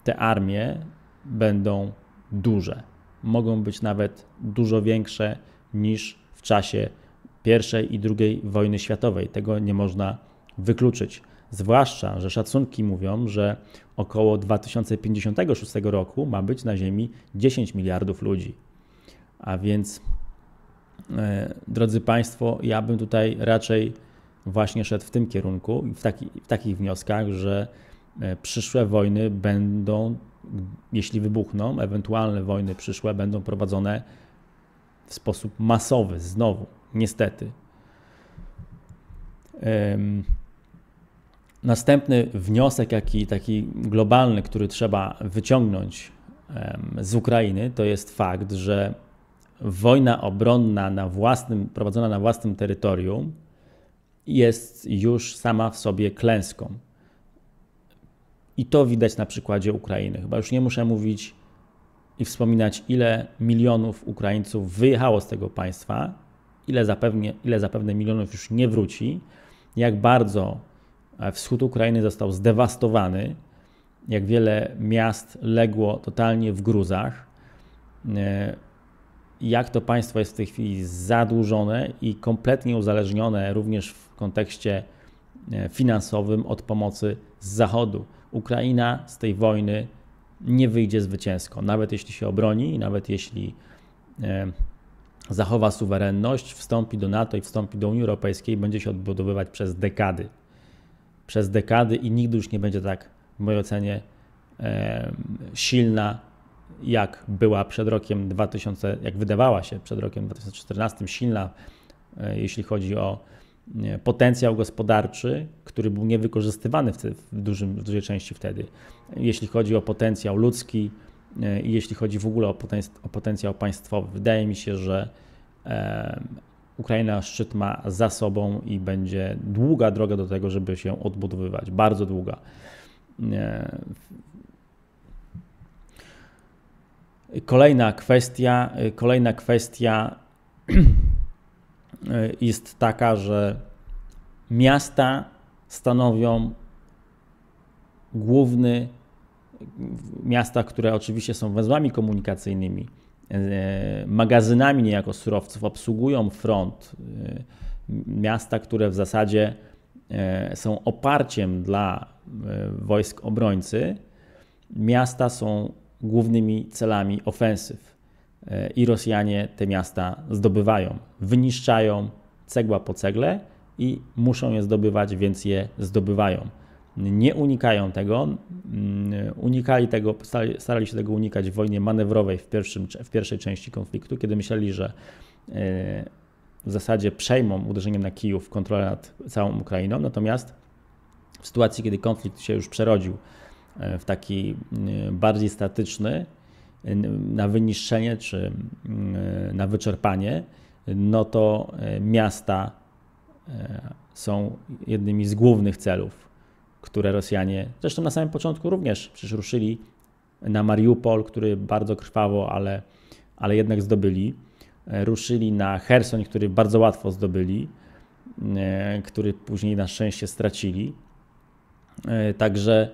te armie będą duże. Mogą być nawet dużo większe niż w czasie I i II wojny światowej. Tego nie można wykluczyć. Zwłaszcza, że szacunki mówią, że około 2056 roku ma być na Ziemi 10 miliardów ludzi. A więc, e, drodzy Państwo, ja bym tutaj raczej właśnie szedł w tym kierunku, w, taki, w takich wnioskach, że e, przyszłe wojny będą, jeśli wybuchną, ewentualne wojny przyszłe będą prowadzone w sposób masowy, znowu, niestety. Następny wniosek, jaki taki globalny, który trzeba wyciągnąć z Ukrainy, to jest fakt, że wojna obronna na własnym, prowadzona na własnym terytorium jest już sama w sobie klęską. I to widać na przykładzie Ukrainy. Chyba już nie muszę mówić i wspominać, ile milionów Ukraińców wyjechało z tego państwa, ile, zapewne ile zapewne milionów już nie wróci, jak bardzo e, wschód Ukrainy został zdewastowany, jak wiele miast legło totalnie w gruzach, e, jak to państwo jest w tej chwili zadłużone i kompletnie uzależnione również w kontekście e, finansowym od pomocy z Zachodu. Ukraina z tej wojny nie wyjdzie zwycięsko, nawet jeśli się obroni, nawet jeśli e, zachowa suwerenność, wstąpi do NATO i wstąpi do Unii Europejskiej, będzie się odbudowywać przez dekady. Przez dekady i nigdy już nie będzie tak, w mojej ocenie, e, silna, jak była przed rokiem 2000, jak wydawała się przed rokiem 2014, silna, jeśli chodzi o potencjał gospodarczy, który był niewykorzystywany w, w, dużym, w dużej części wtedy, jeśli chodzi o potencjał ludzki e, i jeśli chodzi w ogóle o, poten o potencjał państwowy. Wydaje mi się, że e, Ukraina szczyt ma za sobą i będzie długa droga do tego, żeby się odbudowywać, bardzo długa. E, kolejna kwestia, kolejna kwestia [clears throat] E, jest taka, że miasta stanowią główny, miasta, które oczywiście są węzłami komunikacyjnymi, e, magazynami niejako surowców, obsługują front. E, miasta, które w zasadzie są oparciem dla wojsk obrońcy, miasta są głównymi celami ofensyw i Rosjanie te miasta zdobywają, wyniszczają cegła po cegle i muszą je zdobywać, więc je zdobywają. Nie unikają tego, mm, unikali tego, starali się tego unikać w wojnie manewrowej w, pierwszym, w pierwszej części konfliktu, kiedy myśleli, że e, w zasadzie przejmą uderzeniem na Kijów kontrolę nad całą Ukrainą, natomiast w sytuacji, kiedy konflikt się już przerodził e, w taki e, bardziej statyczny, na wyniszczenie czy mm, na wyczerpanie, no to e, miasta e, są jednymi z głównych celów, które Rosjanie, zresztą na samym początku również przecież ruszyli na Mariupol, który bardzo krwawo, ale, ale jednak zdobyli. E, ruszyli na Hersoń, który bardzo łatwo zdobyli, który później na szczęście stracili. Także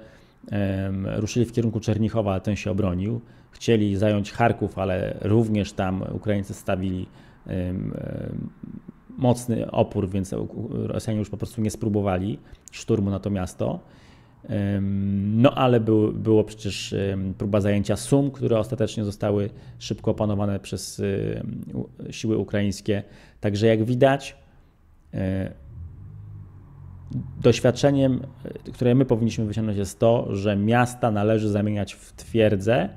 ruszyli w kierunku Czernichowa, ale ten się obronił chcieli zająć Charków, ale również tam Ukraińcy stawili mocny opór, więc Rosjanie już po prostu nie spróbowali szturmu na to miasto. No ale był, było przecież próba zajęcia Sum, które ostatecznie zostały szybko opanowane przez siły ukraińskie. Także jak widać, e, doświadczeniem, e, które my powinniśmy wyciągnąć jest to, że miasta należy zamieniać w twierdze,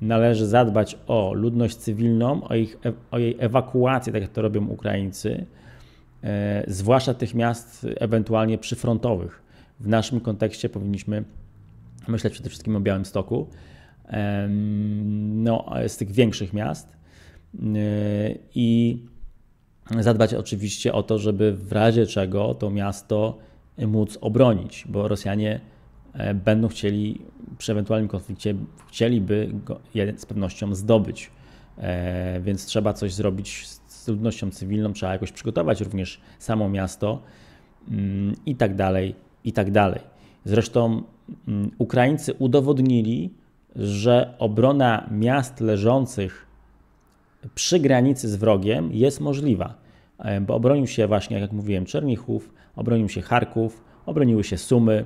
należy zadbać o ludność cywilną, o, ich, e, o jej ewakuację, tak jak to robią Ukraińcy, e, zwłaszcza tych miast ewentualnie przyfrontowych. W naszym kontekście powinniśmy myśleć przede wszystkim o Białymstoku, no, e, z tych większych miast i zadbać oczywiście o to, żeby w razie czego to miasto móc obronić, bo Rosjanie E, będą chcieli przy ewentualnym konflikcie, chcieliby go z pewnością zdobyć. E, więc trzeba coś zrobić z ludnością cywilną, trzeba jakoś przygotować również samo miasto mm, i tak dalej, i tak dalej. Zresztą mm, Ukraińcy udowodnili, że obrona miast leżących przy granicy z wrogiem jest możliwa, e, bo obronił się właśnie, jak mówiłem, Czernichów, obronił się Charków, obroniły się Sumy,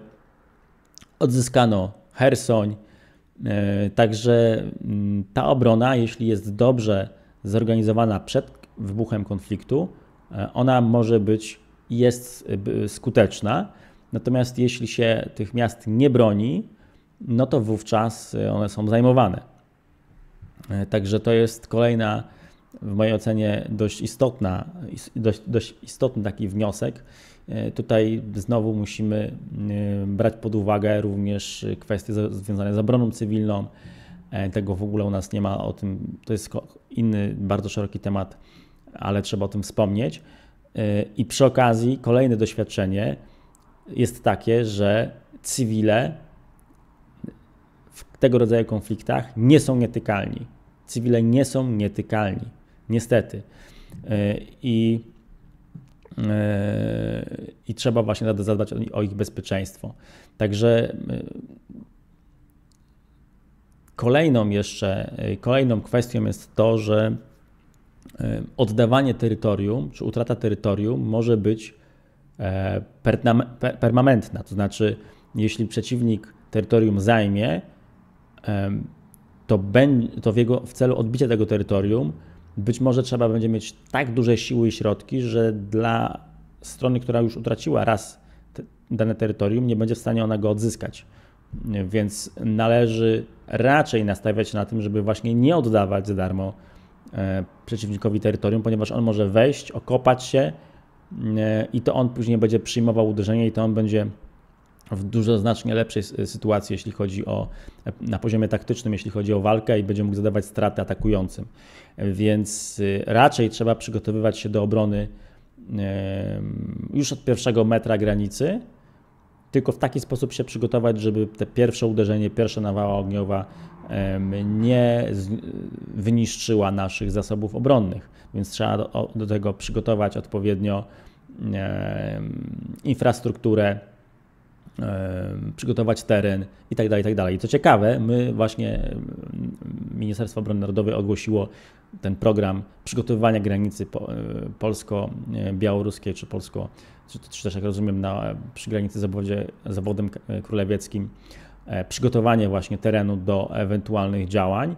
Odzyskano Hersoń. E, także mm, ta obrona, jeśli jest dobrze zorganizowana przed wybuchem konfliktu, e, ona może być i jest skuteczna. Natomiast jeśli się tych miast nie broni, no to wówczas e, one są zajmowane. Także to jest kolejna, w mojej ocenie, dość istotna, dość, dość istotny taki wniosek, E, tutaj znowu musimy e, brać pod uwagę również kwestie związane z obroną cywilną. E, tego w ogóle u nas nie ma, o tym to jest inny bardzo szeroki temat, ale trzeba o tym wspomnieć. I przy okazji kolejne doświadczenie jest takie, że cywile w tego rodzaju konfliktach nie są nietykalni. Cywile nie są nietykalni, niestety. I Yy, i trzeba właśnie zadbać o ich bezpieczeństwo. Także yy, kolejną jeszcze, yy, kolejną kwestią jest to, że oddawanie terytorium czy utrata terytorium może być e, permanentna. To znaczy, jeśli przeciwnik terytorium zajmie, to, w, jego, w celu odbicia tego terytorium być może trzeba będzie mieć tak duże siły i środki, że dla strony, która już utraciła raz te, dane terytorium, nie będzie w stanie ona go odzyskać. Więc należy raczej nastawiać się na tym, żeby właśnie nie oddawać za darmo e, przeciwnikowi terytorium, ponieważ on może wejść, okopać się e, i to on później będzie przyjmował uderzenie i to on będzie w dużo znacznie lepszej sytuacji, jeśli chodzi o na poziomie taktycznym, jeśli chodzi o walkę i będzie mógł zadawać straty atakującym. Więc y, raczej trzeba przygotowywać się do obrony już od pierwszego metra granicy, tylko w taki sposób się przygotować, żeby te pierwsze uderzenie, pierwsza nawała ogniowa nie wyniszczyła naszych zasobów obronnych. Więc trzeba do, do tego przygotować odpowiednio infrastrukturę E, przygotować teren i tak dalej I tak dalej co ciekawe, my właśnie mm, Ministerstwo Obrony Narodowej ogłosiło ten program przygotowywania granicy e, polsko-białoruskiej, czy polsko, czy, też jak rozumiem, na, przy granicy z zawodem e, królewieckim, przygotowanie właśnie terenu do ewentualnych działań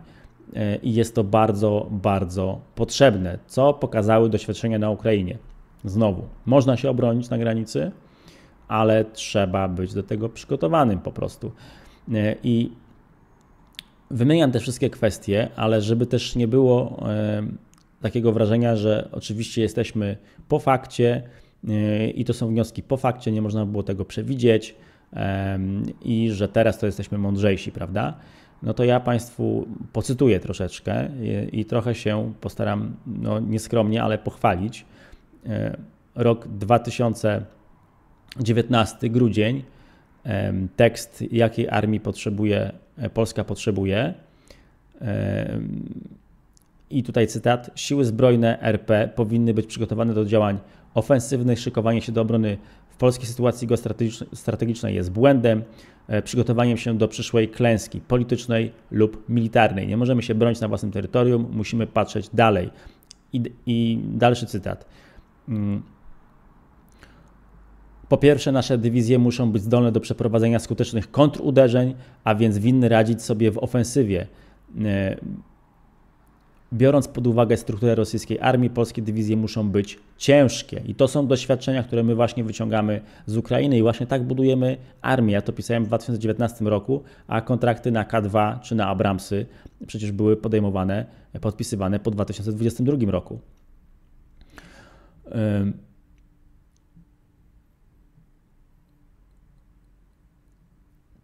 i jest to bardzo, bardzo potrzebne, co pokazały doświadczenia na Ukrainie. Znowu, można się obronić na granicy, ale trzeba być do tego przygotowanym po prostu. E, I wymieniam te wszystkie kwestie, ale żeby też nie było e, takiego wrażenia, że oczywiście jesteśmy po fakcie e, i to są wnioski po fakcie, nie można było tego przewidzieć i że teraz to jesteśmy mądrzejsi, prawda? No to ja Państwu pocytuję troszeczkę i trochę się postaram, no nieskromnie, ale pochwalić. Rok 2020. 19 grudzień, tekst jakiej armii potrzebuje, e, Polska potrzebuje. I tutaj cytat: Siły zbrojne RP powinny być przygotowane do działań ofensywnych. Szykowanie się do obrony w polskiej sytuacji geostrategicznej jest błędem, e, przygotowaniem się do przyszłej klęski politycznej lub militarnej. Nie możemy się bronić na własnym terytorium, musimy patrzeć dalej. I, i dalszy cytat. Mm, po pierwsze, nasze dywizje muszą być zdolne do przeprowadzenia skutecznych kontruderzeń, a więc winny radzić sobie w ofensywie. E, biorąc pod uwagę strukturę rosyjskiej armii, polskie dywizje muszą być ciężkie. I to są doświadczenia, które my właśnie wyciągamy z Ukrainy i właśnie tak budujemy armię. Ja to pisałem w 2019 roku, a kontrakty na K2 czy na Abramsy przecież były podejmowane, podpisywane po 2022 roku. E,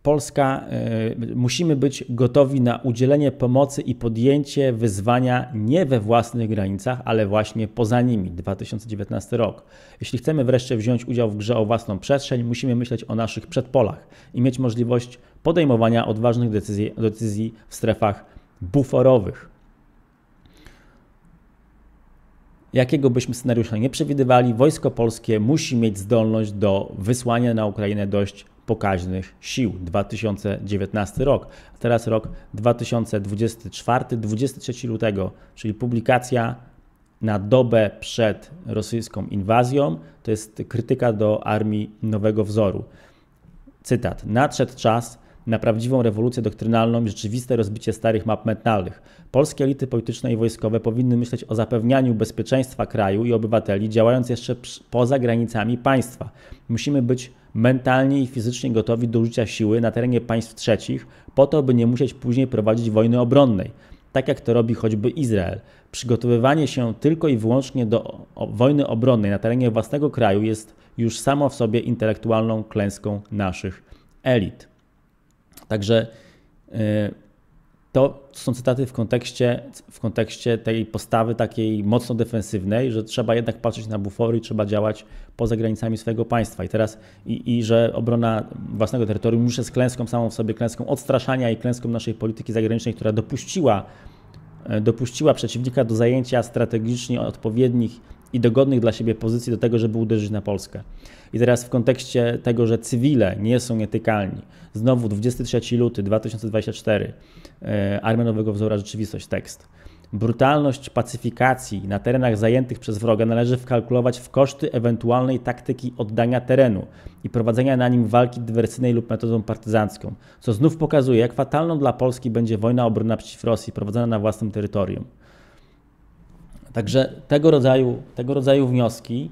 Polska e, musimy być gotowi na udzielenie pomocy i podjęcie wyzwania nie we własnych granicach, ale właśnie poza nimi. 2019 rok. Jeśli chcemy wreszcie wziąć udział w grze o własną przestrzeń, musimy myśleć o naszych przedpolach i mieć możliwość podejmowania odważnych decyzji, decyzji w strefach buforowych. Jakiego byśmy scenariusza nie przewidywali, wojsko polskie musi mieć zdolność do wysłania na Ukrainę dość pokaźnych sił. 2019 rok, a teraz rok 2024, 23 lutego, czyli publikacja na dobę przed rosyjską inwazją. To jest krytyka do armii nowego wzoru. Cytat. Nadszedł czas na prawdziwą rewolucję doktrynalną i rzeczywiste rozbicie starych map mentalnych. Polskie elity polityczne i wojskowe powinny myśleć o zapewnianiu bezpieczeństwa kraju i obywateli, działając jeszcze poza granicami państwa. Musimy być mentalnie i fizycznie gotowi do użycia siły na terenie państw trzecich, po to, by nie musieć później prowadzić wojny obronnej, tak jak to robi choćby Izrael. Przygotowywanie się tylko i wyłącznie do wojny obronnej na terenie własnego kraju jest już samo w sobie intelektualną klęską naszych elit. Także y, to są cytaty w kontekście, w kontekście tej postawy takiej mocno defensywnej, że trzeba jednak patrzeć na bufory i trzeba działać poza granicami swojego państwa. I teraz, i, i że obrona własnego terytorium już jest klęską samą w sobie, klęską odstraszania i klęską naszej polityki zagranicznej, która dopuściła, e, dopuściła przeciwnika do zajęcia strategicznie odpowiednich i dogodnych dla siebie pozycji do tego, żeby uderzyć na Polskę. I teraz w kontekście tego, że cywile nie są nietykalni, znowu 23 luty 2024, e, Armia Nowego Wzora Rzeczywistość, tekst. Brutalność pacyfikacji na terenach zajętych przez wroga należy wkalkulować w koszty ewentualnej taktyki oddania terenu i prowadzenia na nim walki dywersyjnej lub metodą partyzancką, co znów pokazuje, jak fatalną dla Polski będzie wojna obronna przeciw Rosji prowadzona na własnym terytorium. Także tego rodzaju, tego rodzaju wnioski,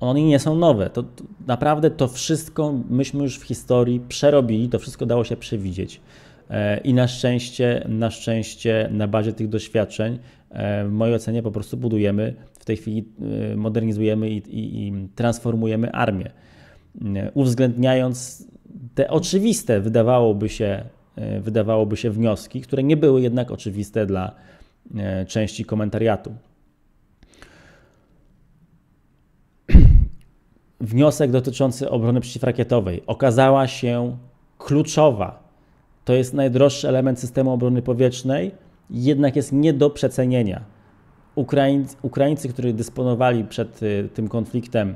one nie są nowe. To, to naprawdę to wszystko myśmy już w historii przerobili, to wszystko dało się przewidzieć. E, I na szczęście, na szczęście, na bazie tych doświadczeń, e, w mojej ocenie po prostu budujemy, w tej chwili e, modernizujemy i, i, i transformujemy armię. Uwzględniając te oczywiste, wydawałoby się, wydawałoby się wnioski, które nie były jednak oczywiste dla części komentariatu. Wniosek dotyczący obrony przeciwrakietowej okazała się kluczowa to jest najdroższy element systemu obrony powietrznej, jednak jest nie do przecenienia. Ukraińcy, Ukraińcy którzy dysponowali przed y, tym konfliktem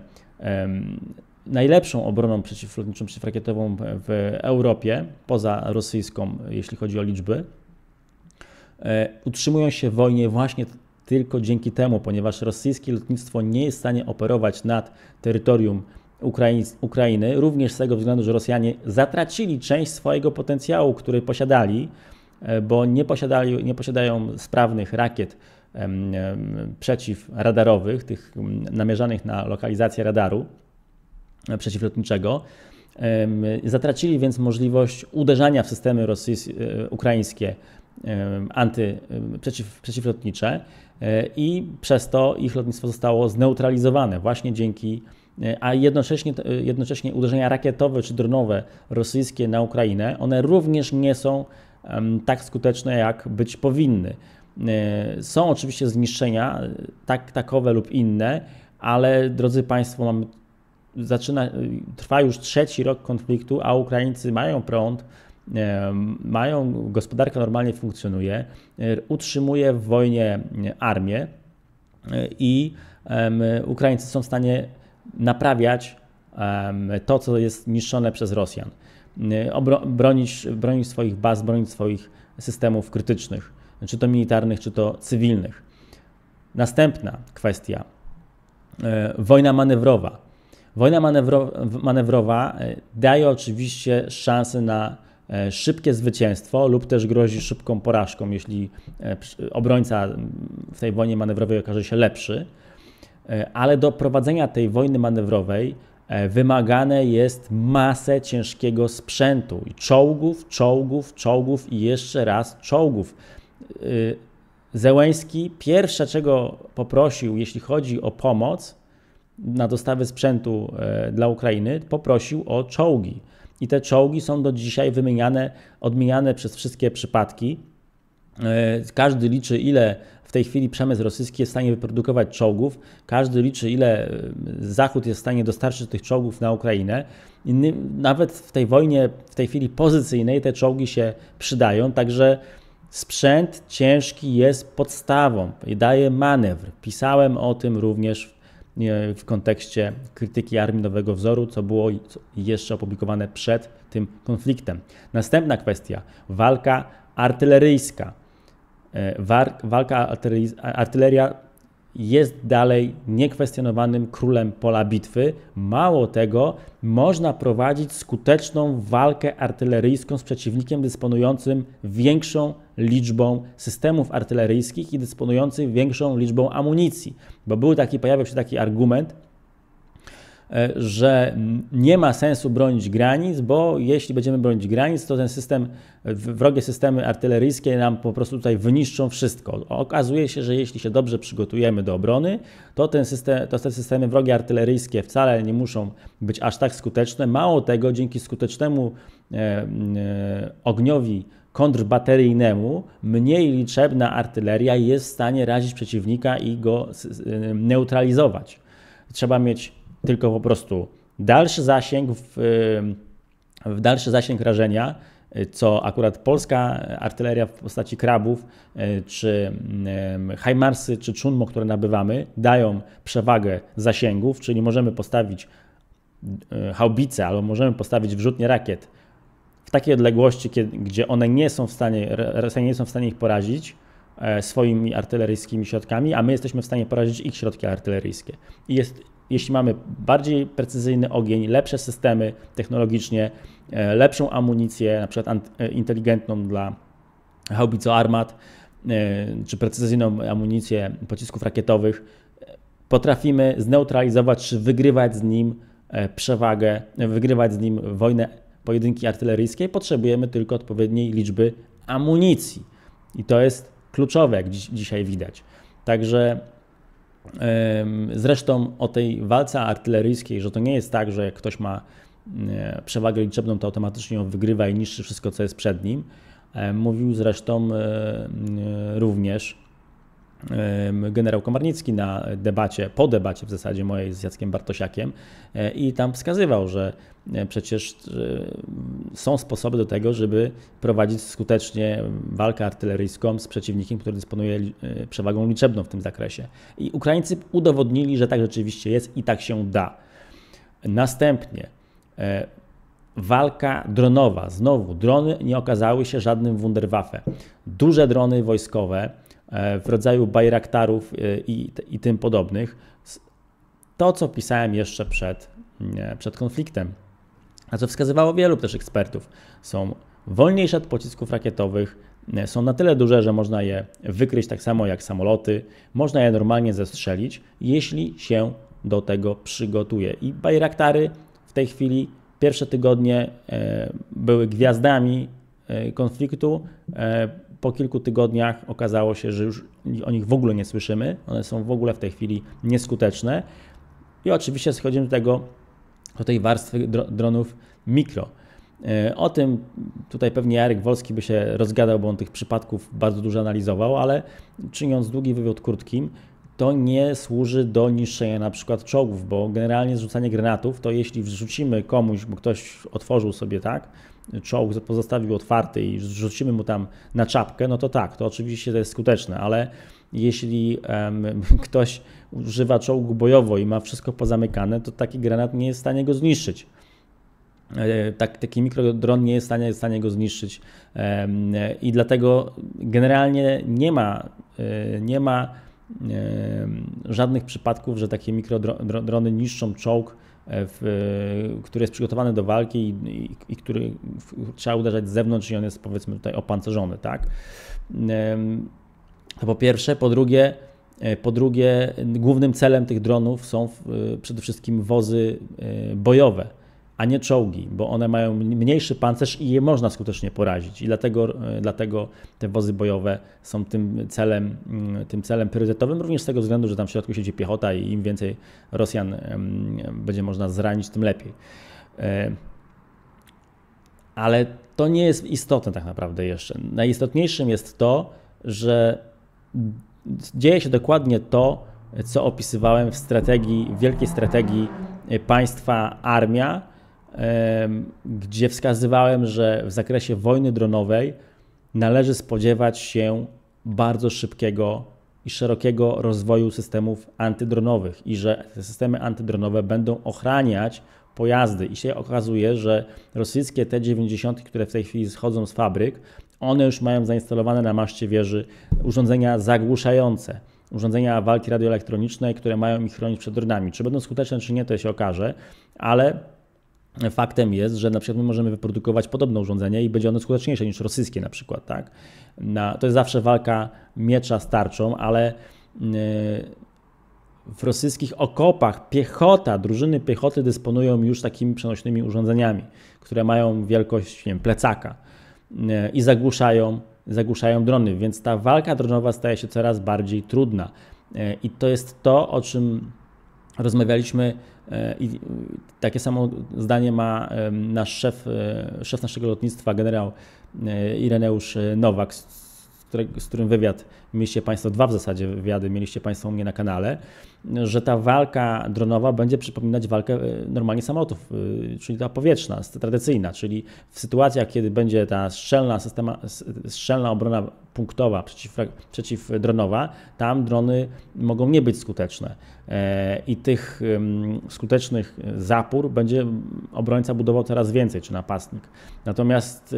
najlepszą obroną przeciwlotniczą, przeciwrakietową w Europie, poza rosyjską, jeśli chodzi o liczby, e, utrzymują się w wojnie właśnie tylko dzięki temu, ponieważ rosyjskie lotnictwo nie jest w stanie operować nad terytorium Ukrainy, również z tego względu, że Rosjanie zatracili część swojego potencjału, który posiadali, e, bo nie, posiadali, nie posiadają sprawnych rakiet przeciwradarowych, tych namierzanych na lokalizację radaru e, przeciwlotniczego. Zatracili więc możliwość uderzania w systemy e, ukraińskie anty, przeciw, przeciwlotnicze i przez to ich lotnictwo zostało zneutralizowane właśnie dzięki E, a jednocześnie, e, jednocześnie uderzenia rakietowe czy dronowe rosyjskie na Ukrainę, one również nie są tak skuteczne, jak być powinny. E, są oczywiście zniszczenia, tak, takowe lub inne, ale drodzy Państwo, mamy, zaczyna, trwa już trzeci rok konfliktu, a Ukraińcy mają prąd, mają, gospodarka normalnie funkcjonuje, utrzymuje w wojnie armię i Ukraińcy są w stanie naprawiać to, co jest niszczone przez Rosjan, e, bronić, bronić swoich baz, bronić swoich systemów krytycznych, czy to militarnych, czy to cywilnych. Następna kwestia e, wojna manewrowa. Wojna manewro, manewrowa e, daje oczywiście szansę na szybkie zwycięstwo lub też grozi szybką porażką, jeśli obrońca w tej wojnie manewrowej okaże się lepszy. E, ale do prowadzenia tej wojny manewrowej e, wymagane jest masę ciężkiego sprzętu i czołgów, czołgów, czołgów i jeszcze raz czołgów. E, Zełęski pierwsze, czego poprosił, jeśli chodzi o pomoc na dostawę sprzętu dla Ukrainy, poprosił o czołgi. I te czołgi są do dzisiaj wymieniane, odmieniane przez wszystkie przypadki. Każdy liczy, ile w tej chwili przemysł rosyjski jest w stanie wyprodukować czołgów. Każdy liczy, ile e, Zachód jest w stanie dostarczyć tych czołgów na Ukrainę. Inny, nawet w tej wojnie, w tej chwili pozycyjnej, te czołgi się przydają. Także sprzęt ciężki jest podstawą i daje manewr. Pisałem o tym również w e, kontekście krytyki armii nowego wzoru, co było jeszcze opublikowane przed tym konfliktem. Następna kwestia walka artyleryjska. E, walka artyleria jest dalej niekwestionowanym królem pola bitwy. Mało tego, można prowadzić skuteczną walkę artyleryjską z przeciwnikiem dysponującym większą liczbą systemów artyleryjskich i dysponującym większą liczbą amunicji. Bo był taki, pojawił się taki argument, E, że nie ma sensu bronić granic, bo jeśli będziemy bronić granic, to ten system, wrogie systemy artyleryjskie nam po prostu tutaj wyniszczą wszystko. Okazuje się, że jeśli się dobrze przygotujemy do obrony, to, ten system, to te systemy wrogie artyleryjskie wcale nie muszą być aż tak skuteczne. Mało tego, dzięki skutecznemu e, e, ogniowi kontrbateryjnemu, mniej liczebna artyleria jest w stanie razić przeciwnika i go neutralizować. Trzeba mieć tylko po prostu dalszy zasięg w, w dalszy zasięg rażenia, co akurat polska artyleria w postaci krabów, e, czy Heimarsy, czy czunmo, które nabywamy, dają przewagę zasięgów, czyli możemy postawić e, haubice albo możemy postawić wrzutnie rakiet w takiej odległości, gdzie one nie są w stanie, Rosjanie nie są w stanie ich porazić e, swoimi artyleryjskimi środkami, a my jesteśmy w stanie porazić ich środki artyleryjskie. I jest jeśli mamy bardziej precyzyjny ogień, lepsze systemy technologicznie, e, lepszą amunicję, na przykład e, inteligentną dla haubico armat, e, czy precyzyjną amunicję pocisków rakietowych, potrafimy zneutralizować czy wygrywać z nim przewagę, wygrywać z nim wojnę pojedynki artyleryjskiej, potrzebujemy tylko odpowiedniej liczby amunicji. I to jest kluczowe, jak dziś, dzisiaj widać. Także Zresztą o tej walce artyleryjskiej, że to nie jest tak, że jak ktoś ma e, przewagę liczebną, to automatycznie ją wygrywa i niszczy wszystko, co jest przed nim. Mówił zresztą e, e, również generał Komarnicki na debacie, po debacie w zasadzie mojej z Jackiem Bartosiakiem e, i tam wskazywał, że e, przecież e, są sposoby do tego, żeby prowadzić skutecznie walkę artyleryjską z przeciwnikiem, który dysponuje przewagą liczebną w tym zakresie. I Ukraińcy udowodnili, że tak rzeczywiście jest i tak się da. Następnie walka dronowa. Znowu, drony nie okazały się żadnym wunderwaffe. Duże drony wojskowe, E, w rodzaju bajraktarów e, i, i tym podobnych. To, co pisałem jeszcze przed, mm, e, przed konfliktem, a co wskazywało wielu też ekspertów, są wolniejsze od pocisków rakietowych, są na tyle duże, że można je wykryć tak samo jak samoloty, można je normalnie zestrzelić, jeśli się do tego przygotuje. I Bajraktary w tej chwili pierwsze tygodnie były gwiazdami konfliktu po kilku tygodniach okazało się, że już o nich w ogóle nie słyszymy, one są w ogóle w tej chwili nieskuteczne. I oczywiście schodzimy do tego, do tej warstwy dronów mikro. E, o tym tutaj pewnie Jarek Wolski by się rozgadał, bo on tych przypadków bardzo dużo analizował, ale czyniąc długi wywiad krótkim, to nie służy do niszczenia na przykład czołgów, bo generalnie zrzucanie granatów, to jeśli wrzucimy komuś, bo ktoś otworzył sobie tak, czołg pozostawił otwarty i rzucimy mu tam na czapkę, no to tak, to oczywiście to jest skuteczne, ale jeśli um, [laughs] ktoś używa czołgu bojowo i ma wszystko pozamykane, to taki granat nie jest w stanie go zniszczyć. E, tak, taki mikrodron nie jest w stanie, jest w stanie go zniszczyć um, i dlatego generalnie nie ma, e, nie ma żadnych przypadków, że takie mikrodrony niszczą czołg E, w, który jest przygotowany do walki i, i, i który w, trzeba uderzać z zewnątrz i on jest powiedzmy tutaj opancerzony, tak? To po pierwsze, po drugie, e, po drugie, głównym celem tych dronów są e, przede wszystkim wozy bojowe a nie czołgi, bo one mają mniejszy pancerz i je można skutecznie porazić. I dlatego, e, dlatego te wozy bojowe są tym celem, mm, tym celem priorytetowym, również z tego względu, że tam w środku siedzi piechota i im więcej Rosjan będzie można zranić, tym lepiej. E, ale to nie jest istotne tak naprawdę jeszcze. Najistotniejszym jest to, że dzieje się dokładnie to, co opisywałem w strategii, w wielkiej strategii e, państwa armia, gdzie wskazywałem, że w zakresie wojny dronowej należy spodziewać się bardzo szybkiego i szerokiego rozwoju systemów antydronowych i że te systemy antydronowe będą ochraniać pojazdy. I się okazuje, że rosyjskie T-90, które w tej chwili schodzą z fabryk, one już mają zainstalowane na maszcie wieży urządzenia zagłuszające, urządzenia walki radioelektronicznej, które mają ich chronić przed dronami. Czy będą skuteczne, czy nie, to się okaże, ale Faktem jest, że na przykład my możemy wyprodukować podobne urządzenie i będzie ono skuteczniejsze niż rosyjskie na przykład, tak? Na, to jest zawsze walka miecza z tarczą, ale e, w rosyjskich okopach piechota, drużyny piechoty dysponują już takimi przenośnymi urządzeniami, które mają wielkość nie wiem, plecaka e, i zagłuszają, zagłuszają drony, więc ta walka dronowa staje się coraz bardziej trudna. E, I to jest to, o czym rozmawialiśmy E, I y, takie samo zdanie ma nasz szef, e, szef naszego lotnictwa, generał e, Ireneusz Nowak, z którym wywiad mieliście Państwo, dwa w zasadzie wywiady mieliście Państwo u mnie na kanale, że ta walka dronowa będzie przypominać walkę e, normalnie samolotów, e, czyli ta powietrzna, tradycyjna, czyli w sytuacjach, kiedy będzie ta strzelna, systema, strzelna obrona punktowa przeciw, przeciwdronowa, tam drony mogą nie być skuteczne. E, I tych skutecznych zapór będzie obrońca budował coraz więcej, czy napastnik. Natomiast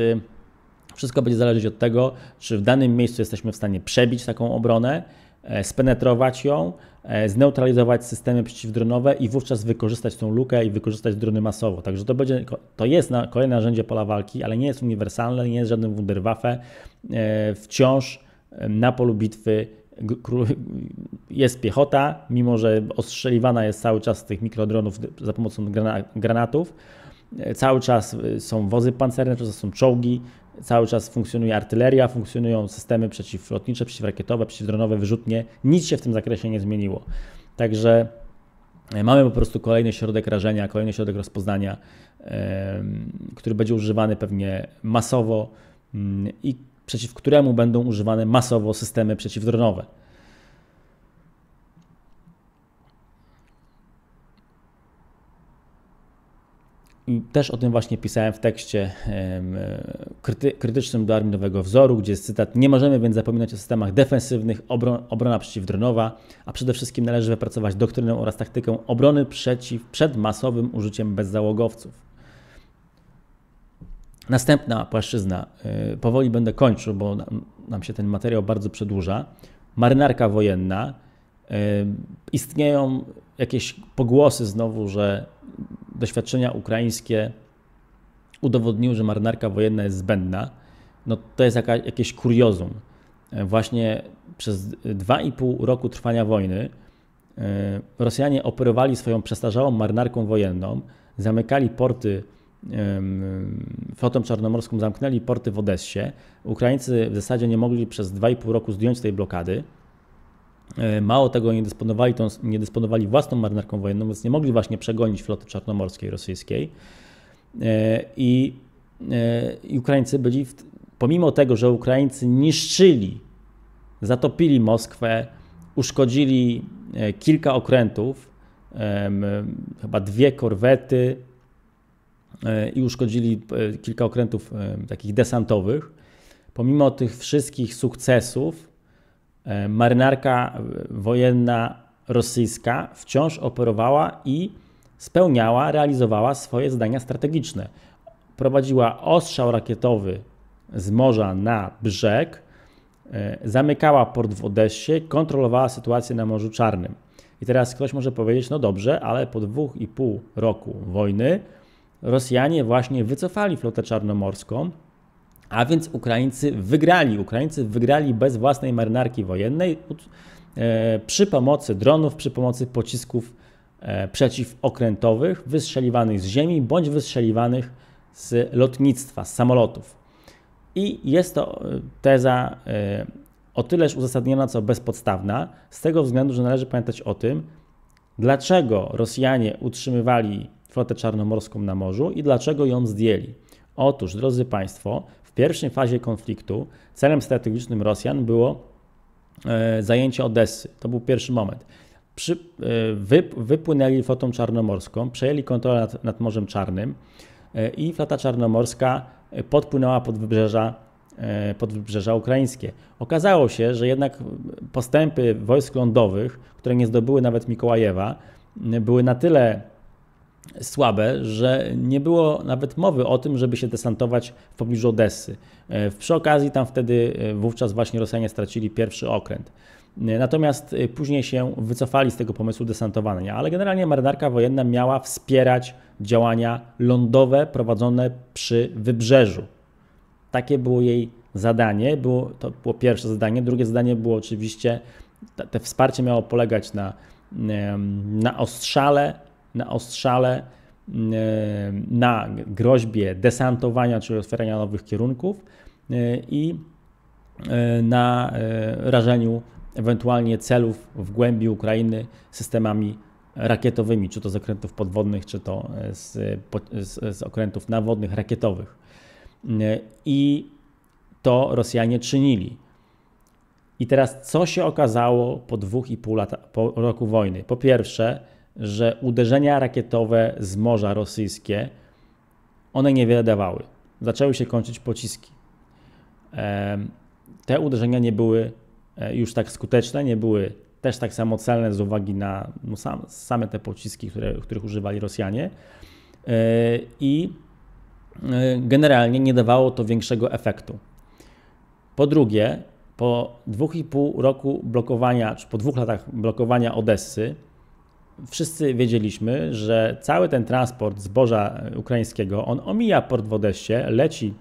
wszystko będzie zależeć od tego, czy w danym miejscu jesteśmy w stanie przebić taką obronę, e, spenetrować ją, e, zneutralizować systemy przeciwdronowe i wówczas wykorzystać tą lukę i wykorzystać drony masowo. Także to, będzie, to jest kolejne narzędzie pola walki, ale nie jest uniwersalne, nie jest żadnym wunderwaffe. E, wciąż na polu bitwy jest piechota, mimo że ostrzeliwana jest cały czas z tych mikrodronów za pomocą granatów. Cały czas są wozy pancerne, cały czas są czołgi, Cały czas funkcjonuje artyleria, funkcjonują systemy przeciwlotnicze, przeciwrakietowe, przeciwdronowe, wyrzutnie. Nic się w tym zakresie nie zmieniło. Także e, mamy po prostu kolejny środek rażenia, kolejny środek rozpoznania, który będzie używany pewnie masowo mm, i przeciw któremu będą używane masowo systemy przeciwdronowe. I też o tym właśnie pisałem w tekście e, kryty, krytycznym do armii nowego wzoru, gdzie jest cytat: Nie możemy więc zapominać o systemach defensywnych, obron, obrona przeciwdronowa, a przede wszystkim należy wypracować doktrynę oraz taktykę obrony przeciw, przed masowym użyciem bezzałogowców. Następna płaszczyzna, e, powoli będę kończył, bo nam się ten materiał bardzo przedłuża. Marynarka wojenna. Istnieją jakieś pogłosy znowu, że doświadczenia ukraińskie udowodniły, że marynarka wojenna jest zbędna, no to jest jaka, jakieś kuriozum. E, właśnie przez 2,5 roku trwania wojny e, Rosjanie operowali swoją przestarzałą marynarką wojenną, zamykali porty flotą czarnomorską, zamknęli porty w Odessie. Ukraińcy w zasadzie nie mogli przez 2,5 roku zdjąć tej blokady. E, mało tego, nie dysponowali, tą, nie dysponowali własną marynarką wojenną, więc nie mogli właśnie przegonić floty czarnomorskiej rosyjskiej. E, I, e, i Ukraińcy byli, w, pomimo tego, że Ukraińcy niszczyli, zatopili Moskwę, uszkodzili kilka okrętów, chyba dwie korwety i uszkodzili kilka okrętów takich desantowych. Pomimo tych wszystkich sukcesów, E, marynarka wojenna rosyjska wciąż operowała i spełniała, realizowała swoje zadania strategiczne. Prowadziła ostrzał rakietowy z morza na brzeg, e, zamykała port w Odessie, kontrolowała sytuację na Morzu Czarnym. I teraz ktoś może powiedzieć, no dobrze, ale po dwóch i pół roku wojny Rosjanie właśnie wycofali flotę czarnomorską, a więc Ukraińcy wygrali. Ukraińcy wygrali bez własnej marynarki wojennej e, przy pomocy dronów, przy pomocy pocisków e, przeciwokrętowych wystrzeliwanych z ziemi bądź wystrzeliwanych z lotnictwa, z samolotów. I jest to e, teza o tyleż uzasadniona, co bezpodstawna, z tego względu, że należy pamiętać o tym, dlaczego Rosjanie utrzymywali flotę czarnomorską na morzu i dlaczego ją zdjęli. Otóż, drodzy Państwo, pierwszej fazie konfliktu celem strategicznym Rosjan było e, zajęcie Odessy. To był pierwszy moment. Przy, e, wy, wypłynęli flotą czarnomorską, przejęli kontrolę nad, nad Morzem Czarnym e, i flota czarnomorska podpłynęła pod wybrzeża pod wybrzeża ukraińskie. Okazało się, że jednak postępy wojsk lądowych, które nie zdobyły nawet Mikołajewa, były na tyle słabe, że nie było nawet mowy o tym, żeby się desantować w pobliżu Odessy. E, przy okazji tam wtedy e, wówczas właśnie Rosjanie stracili pierwszy okręt. E, natomiast później się wycofali z tego pomysłu desantowania, ale generalnie marynarka wojenna miała wspierać działania lądowe prowadzone przy wybrzeżu. Takie było jej zadanie, było, to było pierwsze zadanie. Drugie zadanie było oczywiście, te wsparcie miało polegać na, na ostrzale na ostrzale, e, na groźbie desantowania, czyli otwierania nowych kierunków e, i e, na rażeniu ewentualnie celów w głębi Ukrainy systemami rakietowymi, czy to z okrętów podwodnych, czy to z, z, z okrętów nawodnych, rakietowych. I to Rosjanie czynili. I teraz co się okazało po dwóch i pół lata, po roku wojny? Po pierwsze, że uderzenia rakietowe z morza rosyjskie one niewiele dawały. Zaczęły się kończyć pociski. Te uderzenia nie były e, już tak skuteczne, nie były też tak samo celne z uwagi na no, same te pociski, które, których używali Rosjanie. E, I e, generalnie nie dawało to większego efektu. Po drugie, po dwóch i pół roku blokowania, czy po dwóch latach blokowania Odessy, wszyscy wiedzieliśmy, że cały ten transport zboża ukraińskiego, on omija port w Odessie, leci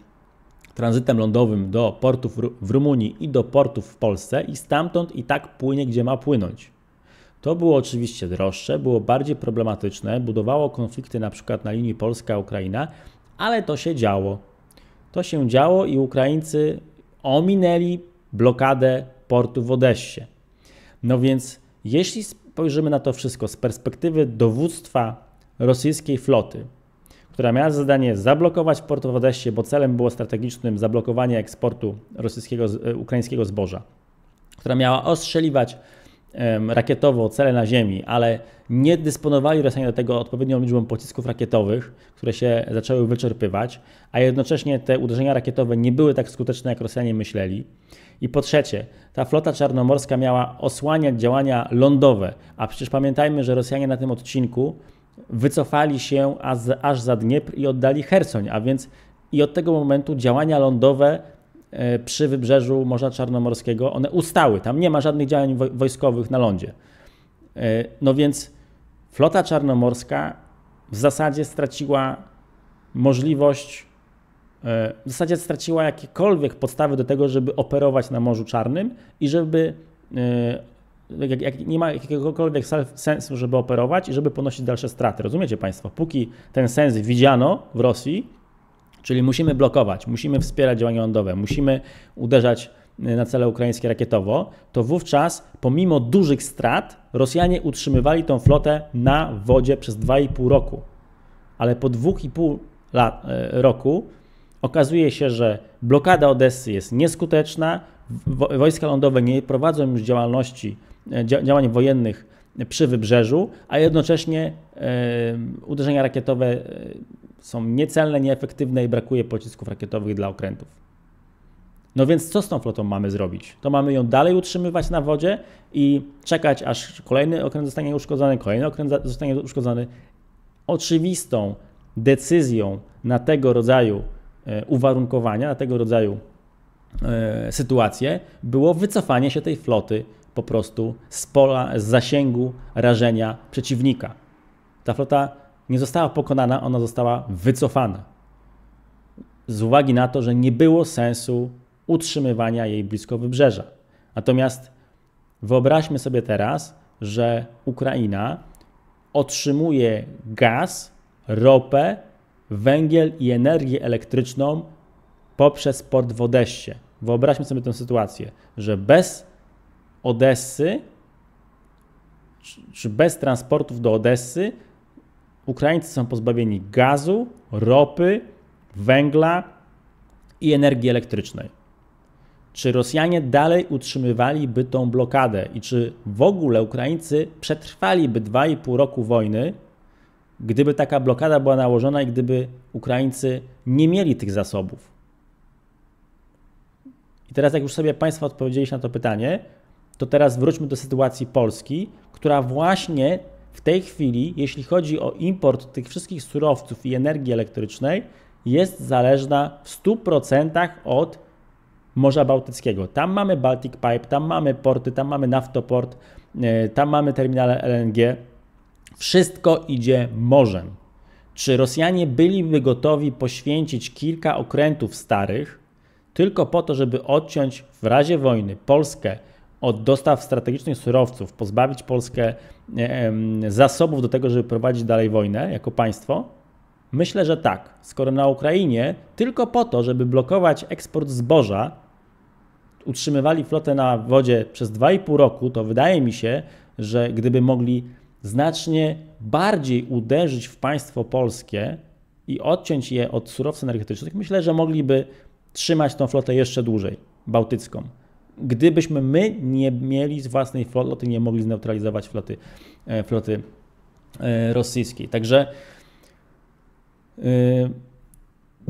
tranzytem lądowym do portów w Rumunii i do portów w Polsce i stamtąd i tak płynie, gdzie ma płynąć. To było oczywiście droższe, było bardziej problematyczne, budowało konflikty na przykład na linii Polska-Ukraina, ale to się działo. To się działo i Ukraińcy ominęli blokadę portu w Odessie. No więc jeśli Spojrzymy na to wszystko z perspektywy dowództwa rosyjskiej floty, która miała zadanie zablokować port w Odessie, bo celem było strategicznym zablokowanie eksportu rosyjskiego, ukraińskiego zboża, która miała ostrzeliwać rakietowo cele na ziemi, ale nie dysponowali Rosjanie do tego odpowiednią liczbą pocisków rakietowych, które się zaczęły wyczerpywać, a jednocześnie te uderzenia rakietowe nie były tak skuteczne, jak Rosjanie myśleli. I po trzecie, ta flota czarnomorska miała osłaniać działania lądowe, a przecież pamiętajmy, że Rosjanie na tym odcinku wycofali się aż za Dniepr i oddali Hersoń, a więc i od tego momentu działania lądowe E, przy wybrzeżu Morza Czarnomorskiego, one ustały. Tam nie ma żadnych działań wojskowych na lądzie. E, no więc flota czarnomorska w zasadzie straciła możliwość, e, w zasadzie straciła jakiekolwiek podstawy do tego, żeby operować na Morzu Czarnym i żeby jak, jak nie ma jakiegokolwiek sensu, żeby operować i żeby ponosić dalsze straty. Rozumiecie Państwo? Póki ten sens widziano w Rosji, Czyli musimy blokować, musimy wspierać działania lądowe, musimy uderzać y, na cele ukraińskie rakietowo, to wówczas pomimo dużych strat Rosjanie utrzymywali tą flotę na wodzie przez 2,5 roku. Ale po 2,5 lat, y, roku okazuje się, że blokada Odessy jest nieskuteczna, wojska lądowe nie prowadzą już działalności, y, działań wojennych przy wybrzeżu, a jednocześnie uderzenia rakietowe są niecelne, nieefektywne i brakuje pocisków rakietowych dla okrętów. No więc co z tą flotą mamy zrobić? To mamy ją dalej utrzymywać na wodzie i czekać, aż kolejny okręt zostanie uszkodzony, kolejny okręt zostanie uszkodzony. Oczywistą decyzją na tego rodzaju e, uwarunkowania, na tego rodzaju e, sytuację było wycofanie się tej floty po prostu z pola, z zasięgu rażenia przeciwnika. Ta flota nie została pokonana, ona została wycofana. Z uwagi na to, że nie było sensu utrzymywania jej blisko wybrzeża. Natomiast wyobraźmy sobie teraz, że Ukraina otrzymuje gaz, ropę, węgiel i energię elektryczną poprzez port w Odessie. Wyobraźmy sobie tę sytuację, że bez Odessy, czy bez transportów do Odessy, Ukraińcy są pozbawieni gazu, ropy, węgla i energii elektrycznej. Czy Rosjanie dalej utrzymywaliby tą blokadę i czy w ogóle Ukraińcy przetrwaliby 2,5 roku wojny, gdyby taka blokada była nałożona i gdyby Ukraińcy nie mieli tych zasobów? I teraz, jak już sobie Państwo odpowiedzieliście na to pytanie, to teraz wróćmy do sytuacji Polski, która właśnie w tej chwili, jeśli chodzi o import tych wszystkich surowców i energii elektrycznej, jest zależna w 100% od Morza Bałtyckiego. Tam mamy Baltic Pipe, tam mamy porty, tam mamy naftoport, e, tam mamy terminale LNG. Wszystko idzie morzem. Czy Rosjanie byliby gotowi poświęcić kilka okrętów starych tylko po to, żeby odciąć w razie wojny Polskę od dostaw strategicznych surowców, pozbawić Polskę e, zasobów do tego, żeby prowadzić dalej wojnę jako państwo? Myślę, że tak. Skoro na Ukrainie tylko po to, żeby blokować eksport zboża, utrzymywali flotę na wodzie przez 2,5 roku, to wydaje mi się, że gdyby mogli znacznie bardziej uderzyć w państwo polskie i odciąć je od surowców energetycznych, myślę, że mogliby trzymać tą flotę jeszcze dłużej, bałtycką gdybyśmy my nie mieli z własnej floty, nie mogli zneutralizować floty, e, floty e, rosyjskiej. Także e,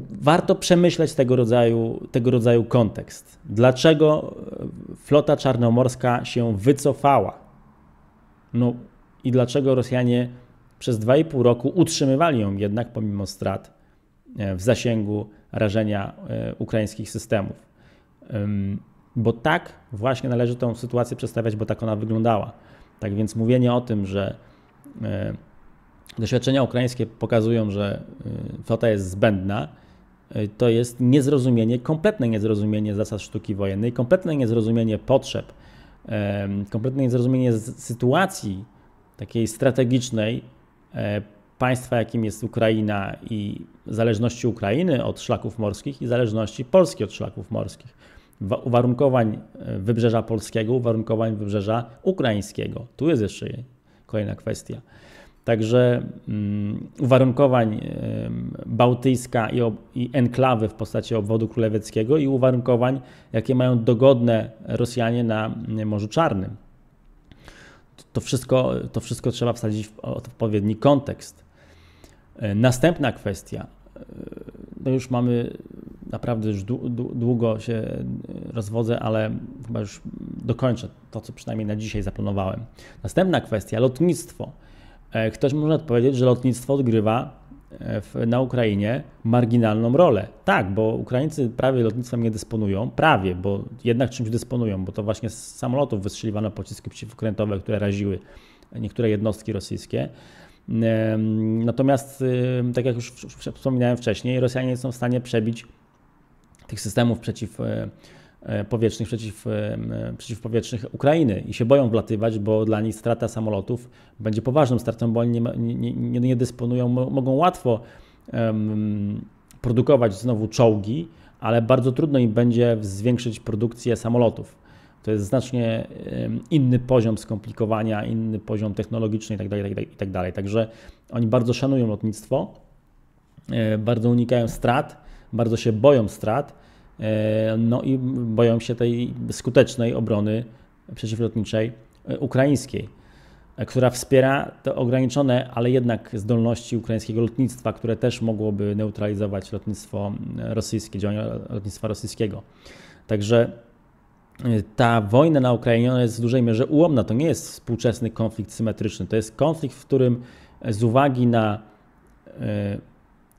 warto przemyśleć tego rodzaju, tego rodzaju kontekst. Dlaczego flota czarnomorska się wycofała? No i dlaczego Rosjanie przez 2,5 roku utrzymywali ją jednak pomimo strat w zasięgu rażenia ukraińskich systemów? bo tak właśnie należy tą sytuację przedstawiać, bo tak ona wyglądała. Tak więc mówienie o tym, że e, doświadczenia ukraińskie pokazują, że e, flota jest zbędna, e, to jest niezrozumienie, kompletne niezrozumienie zasad sztuki wojennej, kompletne niezrozumienie potrzeb, kompletne niezrozumienie sytuacji takiej strategicznej państwa, jakim jest Ukraina i zależności Ukrainy od szlaków morskich i zależności Polski od szlaków morskich uwarunkowań e, wybrzeża polskiego, uwarunkowań wybrzeża ukraińskiego. Tu jest jeszcze kolejna kwestia. Także um, uwarunkowań um, Bałtyjska i, ob, i, enklawy w postaci obwodu królewieckiego i uwarunkowań, jakie mają dogodne Rosjanie na mm, Morzu Czarnym. To, to wszystko, to wszystko trzeba wsadzić w odpowiedni kontekst. E, następna kwestia. E, no już mamy naprawdę już długo się e, rozwodzę, ale chyba już dokończę to, co przynajmniej na dzisiaj zaplanowałem. Następna kwestia lotnictwo. E, ktoś może odpowiedzieć, że lotnictwo odgrywa e, w, na Ukrainie marginalną rolę. Tak, bo Ukraińcy prawie lotnictwem nie dysponują, prawie, bo jednak czymś dysponują, bo to właśnie z samolotów wystrzeliwano pociski przeciwkrętowe, które raziły niektóre jednostki rosyjskie. Natomiast, tak jak już wspominałem wcześniej, Rosjanie są w stanie przebić tych systemów przeciw e, e, powietrznych przeciw, e, przeciwpowietrznych Ukrainy i się boją wlatywać, bo dla nich strata samolotów będzie poważną stratą, bo oni nie, nie, nie, dysponują, mogą łatwo um, produkować znowu czołgi, ale bardzo trudno im będzie zwiększyć produkcję samolotów. To jest znacznie inny poziom skomplikowania, inny poziom technologiczny itd. itd., itd. Także oni bardzo szanują lotnictwo, bardzo unikają strat bardzo się boją strat, e, no i boją się tej skutecznej obrony przeciwlotniczej e, ukraińskiej, e, która wspiera te ograniczone, ale jednak zdolności ukraińskiego lotnictwa, które też mogłoby neutralizować lotnictwo rosyjskie, działania lotnictwa rosyjskiego. Także ta wojna na Ukrainie ona jest w dużej mierze ułomna. To nie jest współczesny konflikt symetryczny. To jest konflikt, w którym z uwagi na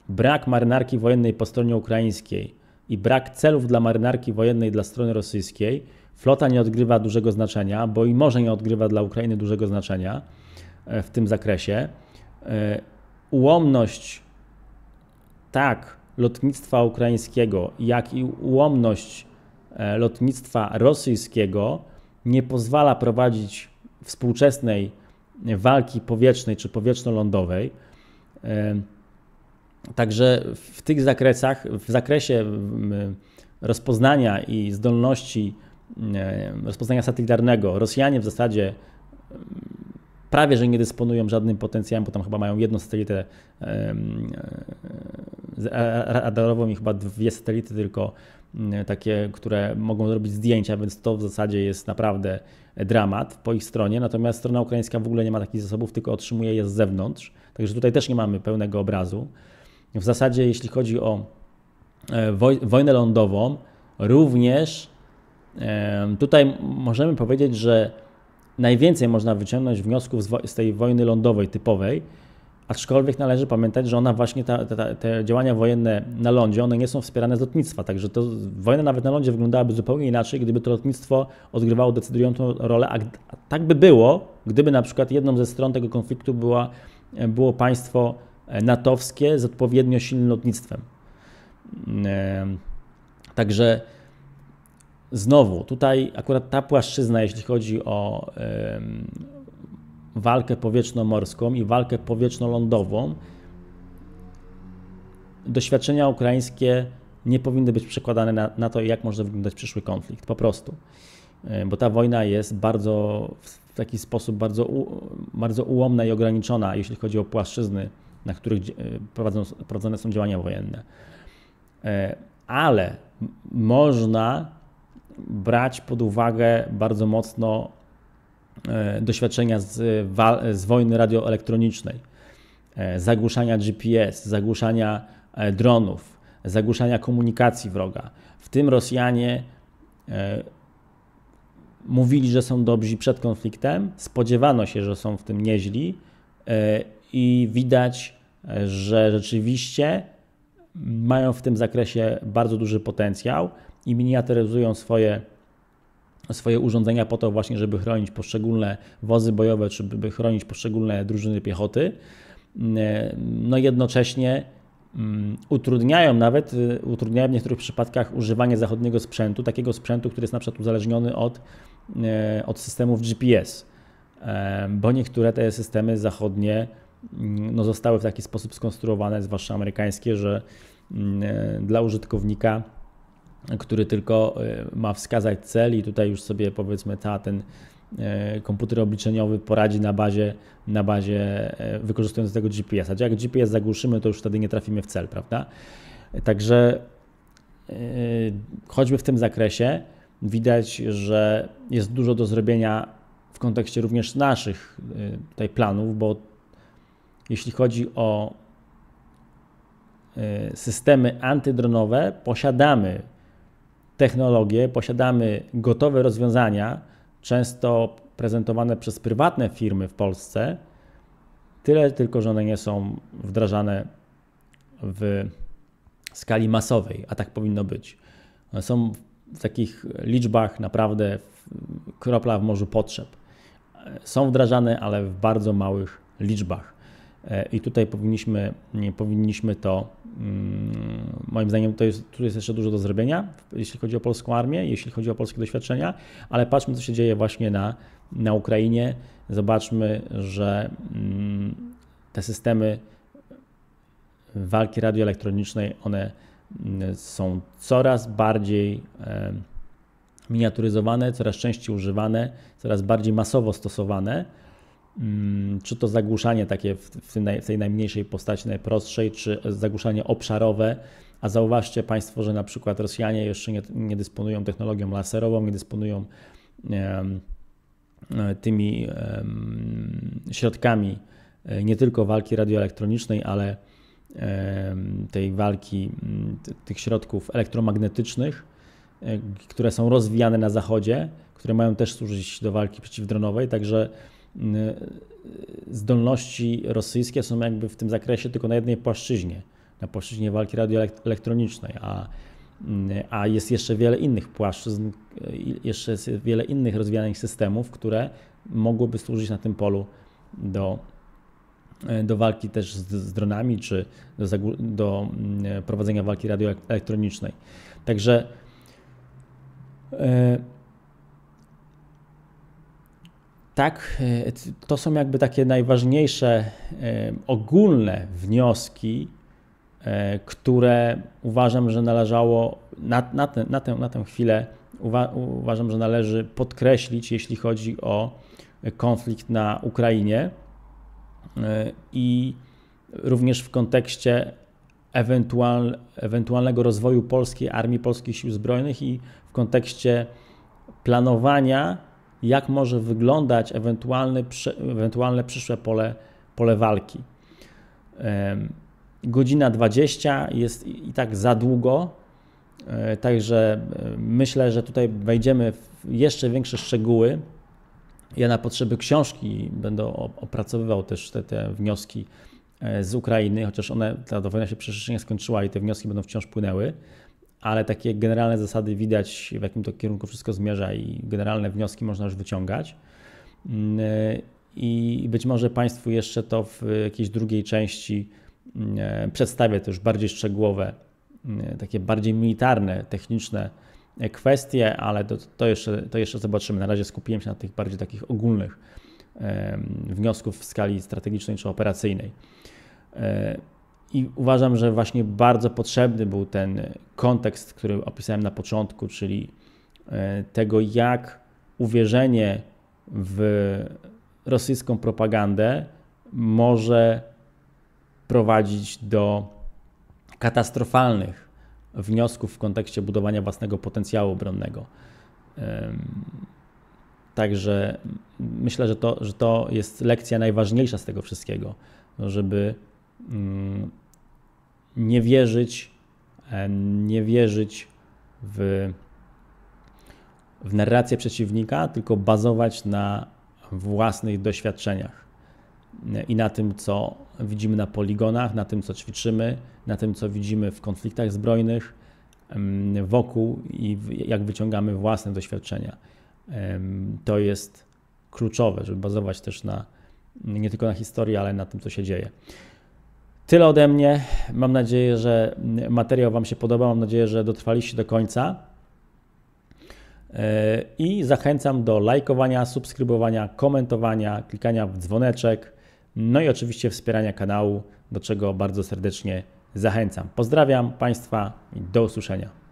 Brak marynarki wojennej po stronie ukraińskiej i brak celów dla marynarki wojennej dla strony rosyjskiej, flota nie odgrywa dużego znaczenia, bo i może nie odgrywa dla Ukrainy dużego znaczenia e, w tym zakresie. E, ułomność tak lotnictwa ukraińskiego, jak i ułomność e, lotnictwa rosyjskiego nie pozwala prowadzić współczesnej walki powietrznej czy powietrzno-lądowej. Także w tych zakresach, w zakresie rozpoznania i zdolności e, rozpoznania satelitarnego, Rosjanie w zasadzie prawie że nie dysponują żadnym potencjałem, bo tam chyba mają jedną satelitę e, e, radarową i chyba dwie satelity tylko takie, które mogą robić zdjęcia, więc to w zasadzie jest naprawdę dramat po ich stronie. Natomiast strona ukraińska w ogóle nie ma takich zasobów, tylko otrzymuje je z zewnątrz. Także tutaj też nie mamy pełnego obrazu w zasadzie, jeśli chodzi o e, wojnę lądową, również tutaj możemy powiedzieć, że najwięcej można wyciągnąć wniosków z tej wojny lądowej typowej, aczkolwiek należy pamiętać, że ona właśnie, ta, ta, te działania wojenne na lądzie, one nie są wspierane z lotnictwa, także to wojna nawet na lądzie wyglądałaby zupełnie inaczej, gdyby to lotnictwo odgrywało decydującą rolę, a tak by było, gdyby na przykład jedną ze stron tego konfliktu była, e, było państwo E, natowskie z odpowiednio silnym lotnictwem. E, także znowu, tutaj akurat ta płaszczyzna, jeśli chodzi o walkę powietrzno-morską i walkę powietrzno-lądową, doświadczenia ukraińskie nie powinny być przekładane na, na, to, jak może wyglądać przyszły konflikt, po prostu. E, bo ta wojna jest bardzo w taki sposób bardzo, bardzo ułomna i ograniczona, jeśli chodzi o płaszczyzny na których e, prowadzone, są działania wojenne. E, ale można brać pod uwagę bardzo mocno e, doświadczenia z, z wojny radioelektronicznej, zagłuszania GPS, zagłuszania dronów, zagłuszania komunikacji wroga. W tym Rosjanie mówili, że są dobrzy przed konfliktem, spodziewano się, że są w tym nieźli i widać, e, że rzeczywiście mają w tym zakresie bardzo duży potencjał i miniaturyzują swoje, swoje urządzenia po to właśnie, żeby chronić poszczególne wozy bojowe, czy by chronić poszczególne drużyny piechoty. E, no jednocześnie mm, utrudniają nawet, e, utrudniają w niektórych przypadkach używanie zachodniego sprzętu, takiego sprzętu, który jest na przykład uzależniony od, od systemów GPS, bo niektóre te systemy zachodnie no, zostały w taki sposób skonstruowane, zwłaszcza amerykańskie, że mm, e, dla użytkownika, który tylko e, ma wskazać cel i tutaj już sobie powiedzmy ta, ten e, komputer obliczeniowy poradzi na bazie, na bazie wykorzystując tego GPS-a. Jak GPS zagłuszymy, to już wtedy nie trafimy w cel, prawda? Także choćby w tym zakresie widać, że jest dużo do zrobienia w kontekście również naszych tutaj planów, bo jeśli chodzi o e, systemy antydronowe, posiadamy technologię, posiadamy gotowe rozwiązania, często prezentowane przez prywatne firmy w Polsce, tyle tylko, że one nie są wdrażane w skali masowej, a tak powinno być. One są w takich liczbach naprawdę kropla w morzu potrzeb. E, są wdrażane, ale w bardzo małych liczbach. E, I tutaj powinniśmy, nie, powinniśmy to, mm, moim zdaniem, to jest, tu jest jeszcze dużo do zrobienia, jeśli chodzi o polską armię, jeśli chodzi o polskie doświadczenia, ale patrzmy, co się dzieje właśnie na, na Ukrainie. Zobaczmy, że mm, te systemy walki radioelektronicznej, one mm, są coraz bardziej e, miniaturyzowane, coraz częściej używane, coraz bardziej masowo stosowane Mm, czy to zagłuszanie takie w, tej najmniejszej postaci, najprostszej, czy zagłuszanie obszarowe. A zauważcie Państwo, że na przykład Rosjanie jeszcze nie, nie dysponują technologią laserową, nie dysponują e, tymi środkami e, nie tylko walki radioelektronicznej, ale tej walki, tych środków elektromagnetycznych, e, które są rozwijane na Zachodzie, które mają też służyć do walki przeciwdronowej. Także Y, zdolności rosyjskie są jakby w tym zakresie tylko na jednej płaszczyźnie, na płaszczyźnie walki radioelektronicznej, a, a jest jeszcze wiele innych płaszczyzn, jeszcze jest wiele innych rozwijanych systemów, które mogłyby służyć na tym polu do, do walki też z, z dronami, czy do, do mm, prowadzenia walki radioelektronicznej. Także yy, tak, e, to są jakby takie najważniejsze e, ogólne wnioski, e, które uważam, że należało na, na, te, na, tę, na tę chwilę uwa, uważam, że należy podkreślić, jeśli chodzi o konflikt na Ukrainie i również w kontekście ewentual, ewentualnego rozwoju polskiej armii, polskich sił zbrojnych i w kontekście planowania jak może wyglądać ewentualne, ewentualne przyszłe pole, pole walki. Godzina 20 jest i tak za długo, e, także e, myślę, że tutaj wejdziemy w jeszcze większe szczegóły. Ja na potrzeby książki będę opracowywał też te, te wnioski e, z Ukrainy, chociaż one, ta wojna się przecież nie skończyła i te wnioski będą wciąż płynęły ale takie generalne zasady widać, w jakim to kierunku wszystko zmierza i generalne wnioski można już wyciągać. Mm, I być może Państwu jeszcze to w jakiejś drugiej części mm, przedstawię, to już bardziej szczegółowe, mm, takie bardziej militarne, techniczne kwestie, ale to, to, jeszcze, to jeszcze zobaczymy. Na razie skupiłem się na tych bardziej takich ogólnych wniosków w skali strategicznej czy operacyjnej. E, i uważam, że właśnie bardzo potrzebny był ten kontekst, który opisałem na początku, czyli e, tego, jak uwierzenie w rosyjską propagandę może prowadzić do katastrofalnych wniosków w kontekście budowania własnego potencjału obronnego. Także myślę, że to, że to jest lekcja najważniejsza z tego wszystkiego, żeby mm, nie wierzyć, e, nie wierzyć w, w narrację przeciwnika, tylko bazować na własnych doświadczeniach e, i na tym, co widzimy na poligonach, na tym, co ćwiczymy, na tym, co widzimy w konfliktach zbrojnych wokół i jak wyciągamy własne doświadczenia. To jest kluczowe, żeby bazować też na nie tylko na historii, ale na tym, co się dzieje. Tyle ode mnie. Mam nadzieję, że materiał Wam się podoba. Mam nadzieję, że dotrwaliście do końca. E, I zachęcam do lajkowania, subskrybowania, komentowania, klikania w dzwoneczek. No i oczywiście wspierania kanału, do czego bardzo serdecznie zachęcam. Pozdrawiam Państwa i do usłyszenia.